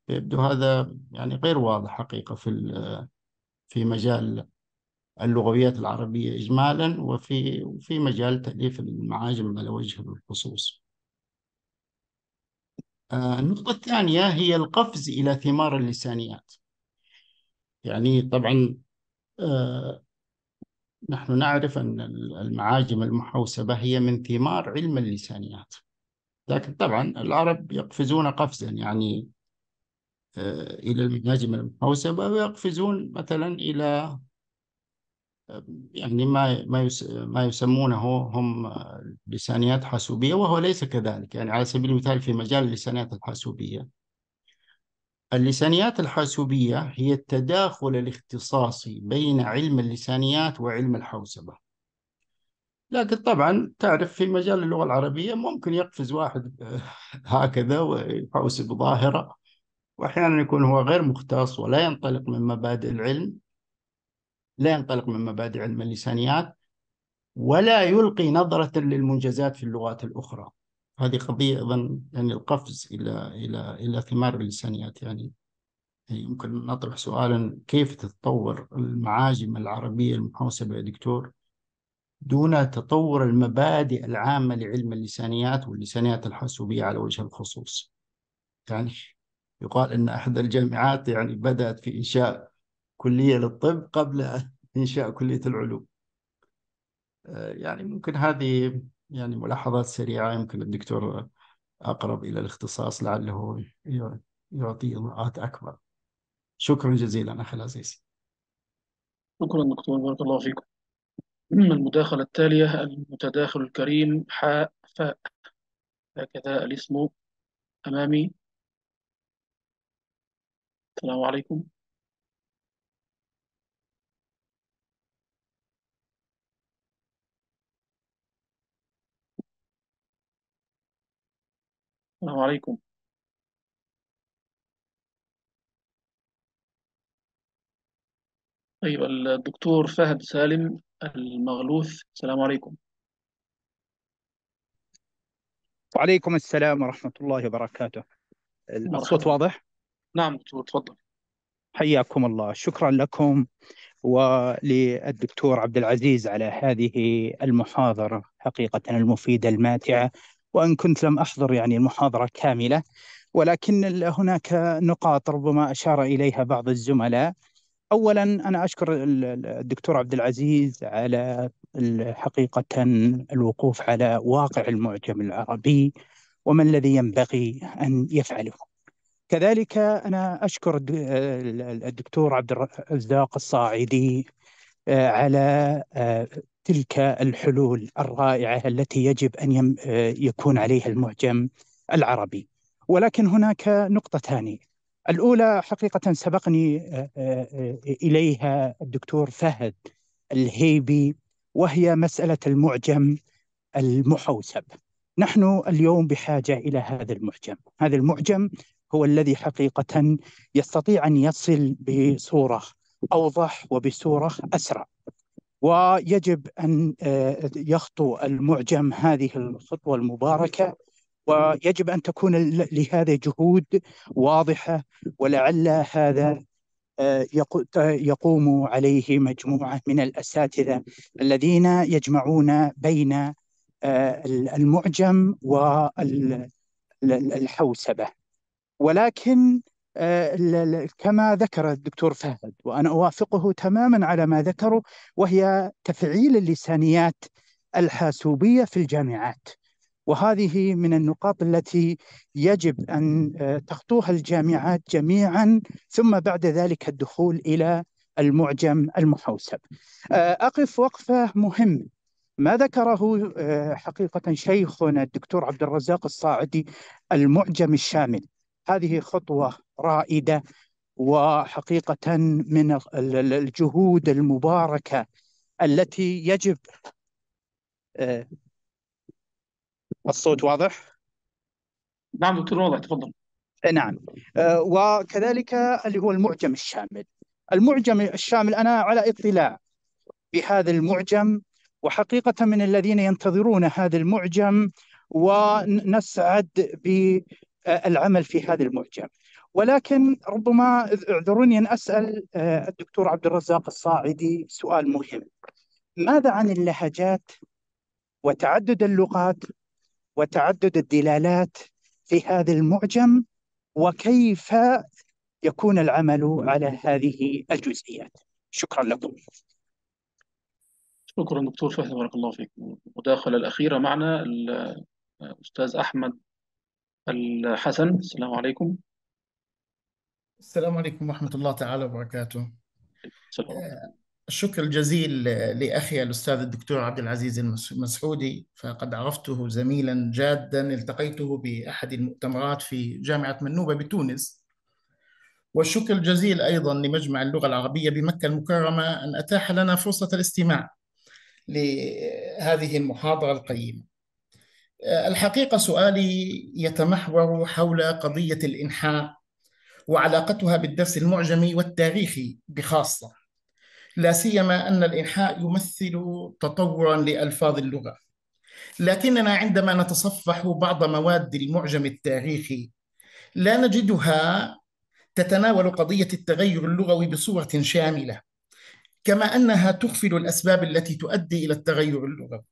يبدو هذا يعني غير واضح حقيقة في في مجال اللغويات العربية إجمالا وفي في مجال تأليف المعاجم على وجه الخصوص آه، النقطة الثانية هي القفز إلى ثمار اللسانيات يعني طبعا آه، نحن نعرف أن المعاجم المحوسبة هي من ثمار علم اللسانيات لكن طبعا العرب يقفزون قفزا يعني آه، إلى المعاجم المحوسبة ويقفزون مثلا إلى آه، يعني ما ما يسمونه هم لسانيات حاسوبيه وهو ليس كذلك يعني على سبيل المثال في مجال اللسانيات الحاسوبيه اللسانيات الحاسوبية هي التداخل الاختصاصي بين علم اللسانيات وعلم الحوسبة لكن طبعا تعرف في مجال اللغة العربية ممكن يقفز واحد آه، هكذا ويحوسب ظاهرة وأحيانا يكون هو غير مختص ولا ينطلق من مبادئ العلم لا ينطلق من مبادئ علم اللسانيات ولا يلقي نظرة للمنجزات في اللغات الأخرى هذه قضية أيضا يعني القفز إلى إلى إلى ثمار اللسانيات يعني يمكن نطرح سؤالا كيف تتطور المعاجم العربية المحوسبة يا دكتور دون تطور المبادئ العامة لعلم اللسانيات واللسانيات الحاسوبية على وجه الخصوص يعني يقال أن أحد الجامعات يعني بدأت في إنشاء كلية للطب قبل إنشاء كلية العلوم يعني ممكن هذه يعني ملاحظات سريعة يمكن الدكتور أقرب إلى الاختصاص لعله يعطي إضاءات أكبر شكرا جزيلا أخي العزيز شكرا دكتور بارك الله فيكم المداخلة التالية المتداخل الكريم حاء فاء هكذا الاسم أمامي السلام عليكم السلام عليكم طيب الدكتور فهد سالم المغلوث السلام عليكم وعليكم السلام ورحمة الله وبركاته الصوت واضح؟ نعم دكتور تفضل حياكم الله شكرا لكم وللدكتور عبد العزيز على هذه المحاضرة حقيقة المفيدة الماتعة وان كنت لم احضر يعني المحاضره كامله ولكن هناك نقاط ربما اشار اليها بعض الزملاء اولا انا اشكر الدكتور عبد العزيز على حقيقه الوقوف على واقع المعجم العربي وما الذي ينبغي ان يفعله كذلك انا اشكر الدكتور عبد الرزاق الصاعدي آه، على آه، تلك الحلول الرائعه التي يجب ان آه، يكون عليها المعجم العربي ولكن هناك نقطتان الاولى حقيقه سبقني آه، آه، اليها الدكتور فهد الهيبي وهي مساله المعجم المحوسب نحن اليوم بحاجه الى هذا المعجم هذا المعجم هو الذي حقيقه يستطيع ان يصل بصوره اوضح وبصوره اسرع ويجب أن آه، يخطو المعجم هذه الخطوة المباركة ويجب أن تكون لهذا جهود واضحة ولعل هذا آه، يقوم عليه مجموعة من الأساتذة الذين يجمعون بين آه، المعجم والحوسبة ولكن آه، كما ذكر الدكتور فهد وانا اوافقه تماما على ما ذكره وهي تفعيل اللسانيات الحاسوبيه في الجامعات وهذه من النقاط التي يجب ان آه، تخطوها الجامعات جميعا ثم بعد ذلك الدخول الى المعجم المحوسب. آه، اقف وقفه مهمه ما ذكره حقيقه شيخنا الدكتور عبد الرزاق الصاعدي المعجم الشامل هذه خطوه رائده وحقيقه من الجهود المباركه التي يجب آه، الصوت واضح؟ نعم دكتور واضح تفضل آه، نعم آه، وكذلك اللي هو المعجم الشامل المعجم الشامل أنا على اطلاع بهذا المعجم وحقيقة من الذين ينتظرون هذا المعجم ونسعد آه، العمل في هذا المعجم ولكن ربما اعذروني ان اسال آه، الدكتور عبد الرزاق الصاعدي سؤال مهم ماذا عن اللهجات وتعدد اللغات وتعدد الدلالات في هذا المعجم وكيف يكون العمل على هذه الجزئيات شكرا لكم شكرا دكتور فهد بارك الله فيك المداخلة الأخيرة معنا الأستاذ آه، أحمد الحسن السلام عليكم السلام عليكم ورحمة الله تعالى وبركاته سلام. آه، الشكر الجزيل لأخي الأستاذ الدكتور عبد العزيز المسعودي فقد عرفته زميلا جادا التقيته بأحد المؤتمرات في جامعة منوبة بتونس والشكر الجزيل أيضا لمجمع اللغة العربية بمكة المكرمة أن أتاح لنا فرصة الاستماع لهذه المحاضرة القيمة آه، الحقيقة سؤالي يتمحور حول قضية الإنحاء وعلاقتها بالدرس المعجمي والتاريخي بخاصة لا سيما أن الإنحاء يمثل تطورا لألفاظ اللغة لكننا عندما نتصفح بعض مواد المعجم التاريخي لا نجدها تتناول قضية التغير اللغوي بصورة شاملة كما أنها تغفل الأسباب التي تؤدي إلى التغير اللغوي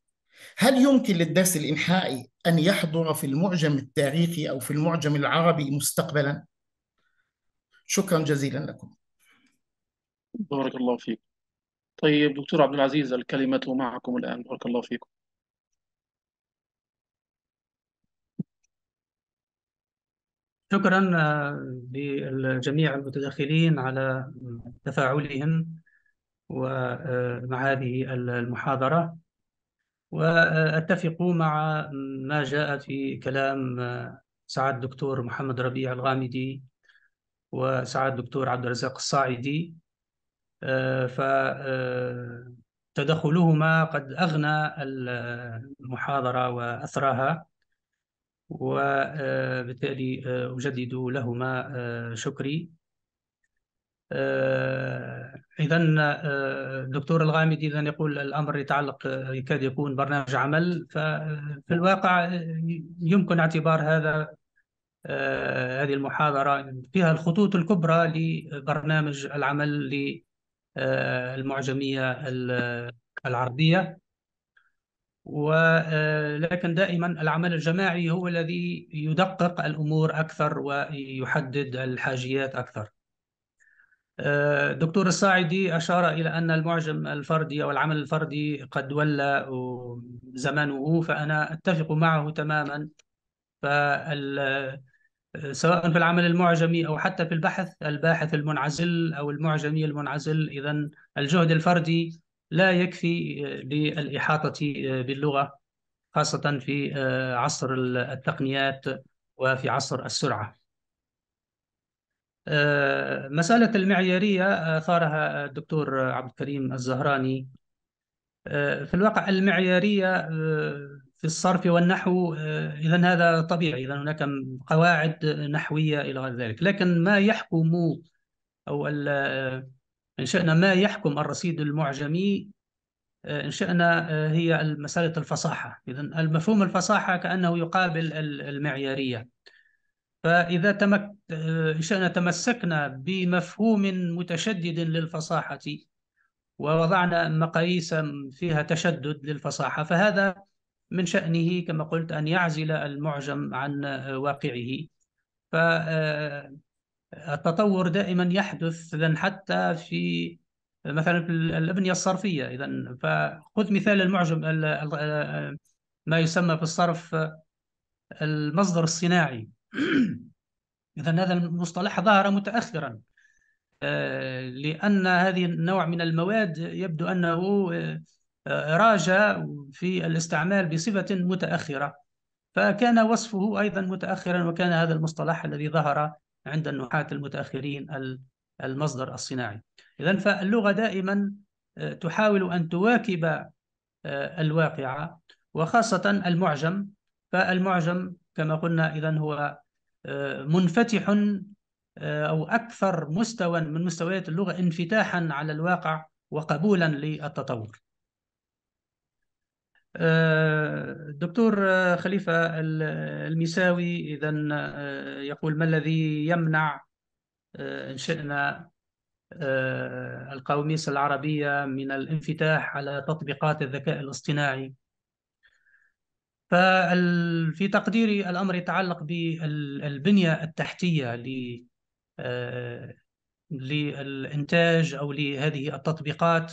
هل يمكن للدرس الإنحائي أن يحضر في المعجم التاريخي أو في المعجم العربي مستقبلا؟ شكرا جزيلا لكم بارك الله فيك طيب دكتور عبد العزيز الكلمة معكم الآن بارك الله فيكم شكرا آه، لجميع المتدخلين على تفاعلهم ومع هذه المحاضرة واتفق مع ما جاء في كلام سعاد الدكتور محمد ربيع الغامدي وسعاد الدكتور عبد الرزاق الصاعدي آه، فتدخلهما آه، قد اغنى المحاضره واثراها وبالتالي آه، اجدد لهما شكري آه، اذا آه، الدكتور الغامدي اذا يقول الامر يتعلق آه، يكاد يكون برنامج عمل ففي الواقع يمكن اعتبار هذا هذه المحاضره فيها الخطوط الكبرى لبرنامج العمل للمعجميه العربيه ولكن دائما العمل الجماعي هو الذي يدقق الامور اكثر ويحدد الحاجيات اكثر آه، دكتور الصاعدي أشار إلى أن المعجم الفردي أو العمل الفردي قد ولى زمنه فأنا أتفق معه تماما فال سواء في العمل المعجمي أو حتى في البحث الباحث المنعزل أو المعجمي المنعزل إذا الجهد الفردي لا يكفي للإحاطة باللغة خاصة في آه، عصر التقنيات وفي عصر السرعة آه، مسألة المعيارية أثارها آه، الدكتور عبد الكريم الزهراني آه، في الواقع المعيارية في الصرف والنحو إذا هذا طبيعي إذا هناك قواعد نحوية إلى غير ذلك لكن ما يحكم أو إن شئنا ما يحكم الرصيد المعجمي إن شئنا هي مسألة الفصاحة إذا المفهوم الفصاحة كأنه يقابل المعيارية فإذا تمك... آه، تمسكنا بمفهوم متشدد للفصاحة ووضعنا مقاييس فيها تشدد للفصاحة فهذا من شأنه كما قلت أن يعزل المعجم عن واقعه فالتطور آه، دائما يحدث إذا حتى في مثلا في الأبنية الصرفية إذا فخذ مثال المعجم آه، ما يسمى بالصرف المصدر الصناعي اذا هذا المصطلح ظهر متاخرا آه، لان هذه النوع من المواد يبدو انه آه، راجع في الاستعمال بصفه متاخره فكان وصفه ايضا متاخرا وكان هذا المصطلح الذي ظهر عند النحاة المتاخرين المصدر الصناعي اذا فاللغه دائما آه، تحاول ان تواكب الواقعه وخاصه المعجم فالمعجم كما قلنا إذا هو آه، منفتح آه، أو أكثر مستوى من مستويات اللغة انفتاحا على الواقع وقبولا للتطور الدكتور آه، خليفة المساوي إذا يقول ما الذي يمنع إن شئنا القوميس العربية من الانفتاح على تطبيقات الذكاء الاصطناعي ففي تقديري الأمر يتعلق بالبنية التحتية ل آه، للإنتاج أو لهذه التطبيقات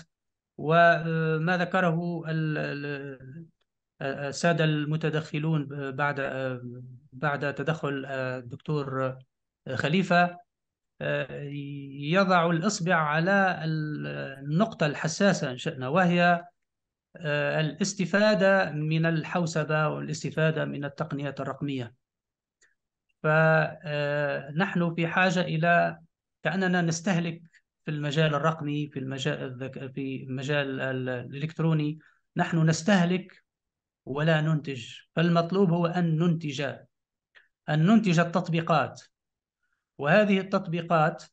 وما ذكره السادة المتدخلون بعد بعد تدخل آه، الدكتور خليفة آه، يضع الإصبع على النقطة الحساسة إن شئنا وهي آه، الاستفادة من الحوسبة والاستفادة من التقنيات الرقمية فنحن آه، في حاجة إلى كأننا نستهلك في المجال الرقمي في المجال الذك... في المجال الإلكتروني نحن نستهلك ولا ننتج فالمطلوب هو أن ننتج أن ننتج التطبيقات وهذه التطبيقات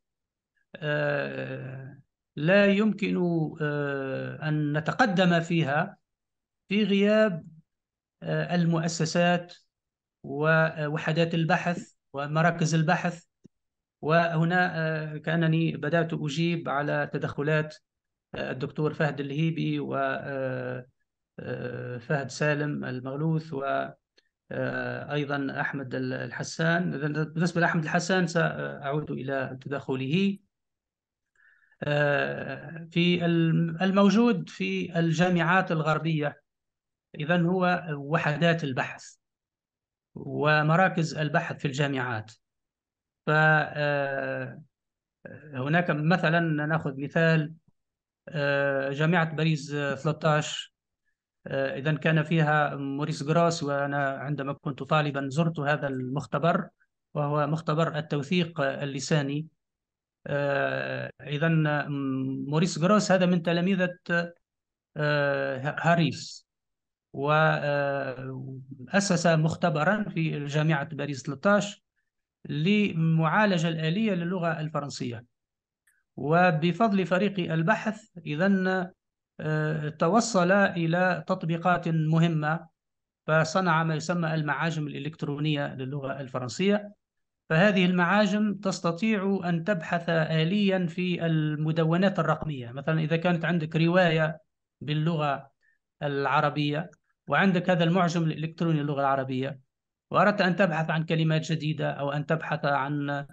آه، لا يمكن آه، أن نتقدم فيها في غياب آه، المؤسسات ووحدات آه، البحث ومراكز البحث وهنا كأنني بدأت أجيب على تدخلات الدكتور فهد الهيبي وفهد سالم المغلوث و ايضا احمد الحسان بالنسبه لاحمد الحسان ساعود الى تدخله آه، في الموجود في الجامعات الغربية إذا هو وحدات البحث ومراكز البحث في الجامعات فهناك آه، مثلا ناخذ مثال آه، جامعة باريس 13 إذا كان فيها موريس جراس وأنا عندما كنت طالبا زرت هذا المختبر وهو مختبر التوثيق اللساني آه، اذا موريس جروس هذا من تلامذه آه، هاريس وأسس آه، مختبرا في جامعة باريس 13 لمعالجة الآلية للغة الفرنسية وبفضل فريق البحث إذا توصل إلى تطبيقات مهمة فصنع ما يسمى المعاجم الإلكترونية للغة الفرنسية فهذه المعاجم تستطيع أن تبحث آليا في المدونات الرقمية مثلا إذا كانت عندك رواية باللغة العربية وعندك هذا المعجم الإلكتروني للغة العربية وأردت أن تبحث عن كلمات جديدة أو أن تبحث عن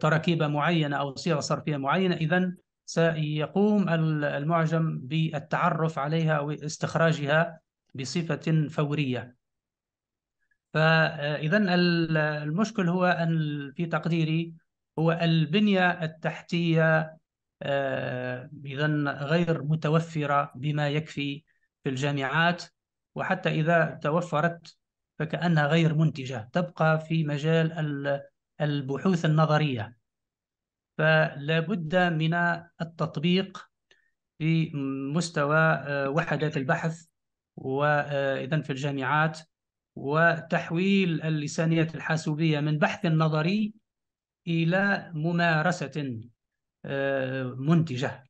تركيبة معينة أو صيغة صرفية معينة إذا سيقوم المعجم بالتعرف عليها واستخراجها بصفة فورية فاذا المشكل هو ان في تقديري هو البنيه التحتيه آه، اذا غير متوفره بما يكفي في الجامعات وحتى اذا توفرت فكانها غير منتجه تبقى في مجال البحوث النظريه فلا بد من التطبيق في مستوى آه، وحدات البحث واذا آه، في الجامعات وتحويل اللسانية الحاسوبية من بحث نظري إلى ممارسة آه، منتجة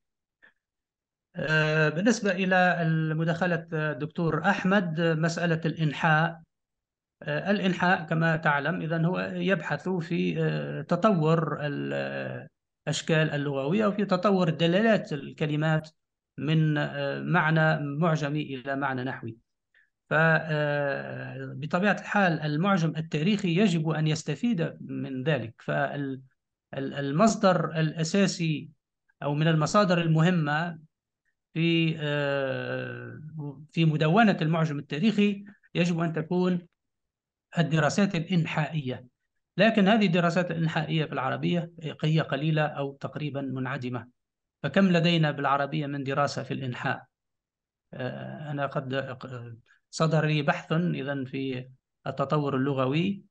آه، بالنسبة إلى مداخلة الدكتور أحمد مسألة الإنحاء آه، الإنحاء كما تعلم إذا هو يبحث في تطور الأشكال اللغوية وفي تطور دلالات الكلمات من معنى معجمي إلى معنى نحوي فبطبيعة آه، الحال المعجم التاريخي يجب أن يستفيد من ذلك فالمصدر الأساسي أو من المصادر المهمة في آه، في مدونة المعجم التاريخي يجب أن تكون الدراسات الإنحائية لكن هذه الدراسات الإنحائية في العربية هي قليلة أو تقريبا منعدمة فكم لدينا بالعربية من دراسة في الإنحاء آه، أنا قد صدر لي بحث إذا في التطور اللغوي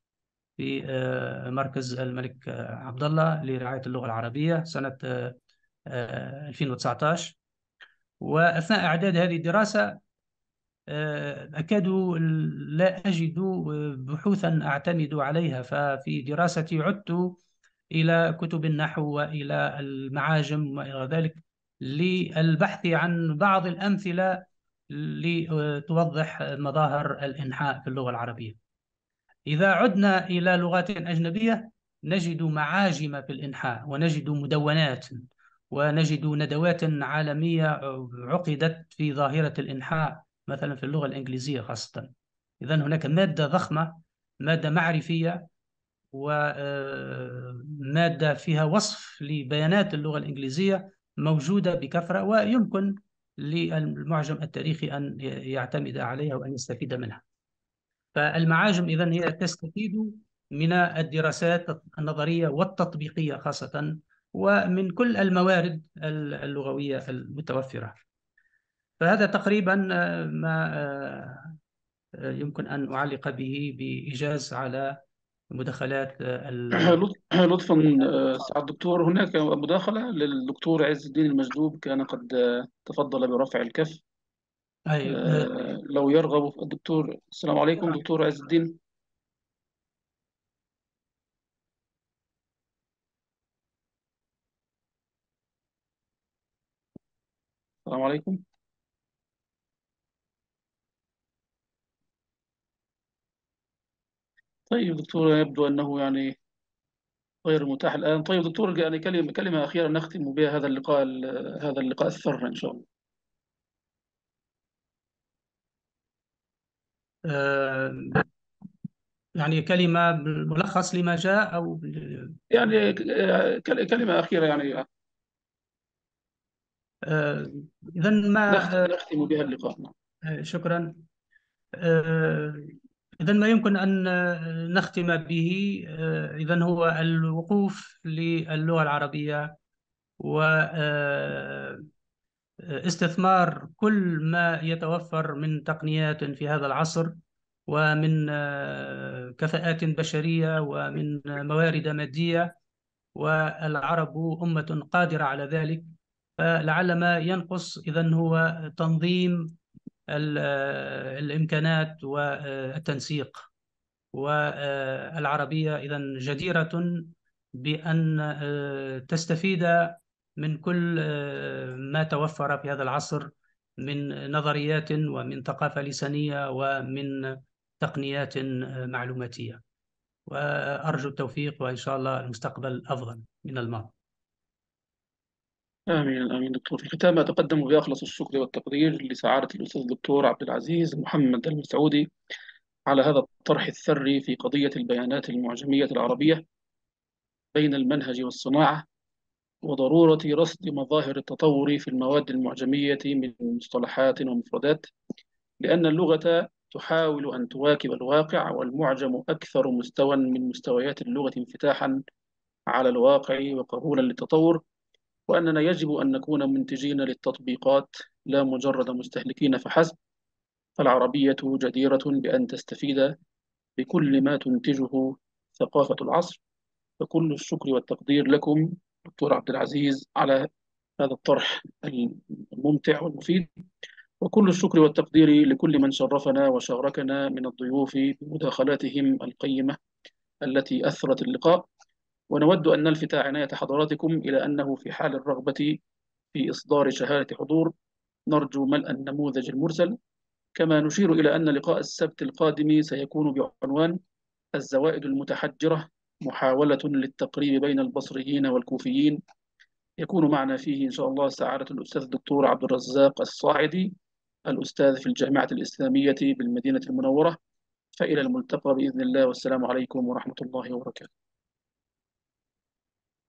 في آه، مركز الملك آه، عبد الله لرعاية اللغة العربية سنة 2019 آه، وأثناء إعداد هذه الدراسة أكاد لا أجد بحوثا أعتمد عليها ففي دراستي عدت إلى كتب النحو وإلى المعاجم وإلى ذلك للبحث عن بعض الأمثلة لتوضح مظاهر الإنحاء في اللغة العربية إذا عدنا إلى لغات أجنبية نجد معاجم في الإنحاء ونجد مدونات ونجد ندوات عالمية عقدت في ظاهرة الإنحاء مثلا في اللغة الإنجليزية خاصة إذا هناك مادة ضخمة مادة معرفية ومادة آه، فيها وصف لبيانات اللغة الإنجليزية موجودة بكثرة ويمكن للمعجم التاريخي أن يعتمد عليها وأن يستفيد منها فالمعاجم إذا هي تستفيد من الدراسات النظرية والتطبيقية خاصة ومن كل الموارد اللغوية المتوفرة فهذا تقريبا ما آه، يمكن أن أعلق به بإيجاز على المداخلات آه، ال... لطفا آه، سعد الدكتور هناك مداخلة للدكتور عز الدين المجدوب كان قد آه، تفضل برفع الكف أيوة. لو يرغب الدكتور السلام عليكم نعم. دكتور عز الدين السلام عليكم طيب دكتور يبدو أنه يعني غير متاح الآن طيب دكتور يعني كلمة كلمة أخيرة نختم بها هذا اللقاء هذا اللقاء الثر إن شاء الله آه، يعني كلمة ملخص لما جاء أو يعني آه، كلمة أخيرة يعني آه، إذا ما نختم بها اللقاء شكرا إذا ما يمكن أن نختم به آه، إذا هو الوقوف للغة العربية و آه، استثمار كل ما يتوفر من تقنيات في هذا العصر ومن آه، كفاءات بشريه ومن موارد ماديه والعرب امه قادره على ذلك فلعل ما ينقص اذا هو تنظيم الامكانات والتنسيق والعربيه اذا جديره بان آه، تستفيد من كل آه، ما توفر في هذا العصر من نظريات ومن ثقافه لسانيه ومن تقنيات آه، معلوماتيه وارجو التوفيق وان شاء الله المستقبل افضل من الماضي آمين آمين دكتور في ختام أتقدم بأخلص الشكر والتقدير لسعادة الأستاذ الدكتور عبد العزيز محمد المسعودي على هذا الطرح الثري في قضية البيانات المعجمية العربية بين المنهج والصناعة وضرورة رصد مظاهر التطور في المواد المعجمية من مصطلحات ومفردات لأن اللغة تحاول أن تواكب الواقع والمعجم أكثر مستوى من مستويات اللغة انفتاحا على الواقع وقبولا للتطور وأننا يجب أن نكون منتجين للتطبيقات لا مجرد مستهلكين فحسب فالعربية جديرة بأن تستفيد بكل ما تنتجه ثقافة العصر فكل الشكر والتقدير لكم دكتور عبد العزيز على هذا الطرح الممتع والمفيد وكل الشكر والتقدير لكل من شرفنا وشاركنا من الضيوف بمداخلاتهم القيمة التي أثرت اللقاء ونود أن نلفت عناية حضراتكم إلى أنه في حال الرغبة في إصدار شهادة حضور نرجو ملء النموذج المرسل كما نشير إلى أن لقاء السبت القادم سيكون بعنوان الزوائد المتحجرة محاولة للتقريب بين البصريين والكوفيين يكون معنا فيه إن شاء الله سعادة الأستاذ الدكتور عبد الرزاق الصاعدي الأستاذ في الجامعة الإسلامية بالمدينة المنورة فإلى الملتقى بإذن الله والسلام عليكم ورحمة الله وبركاته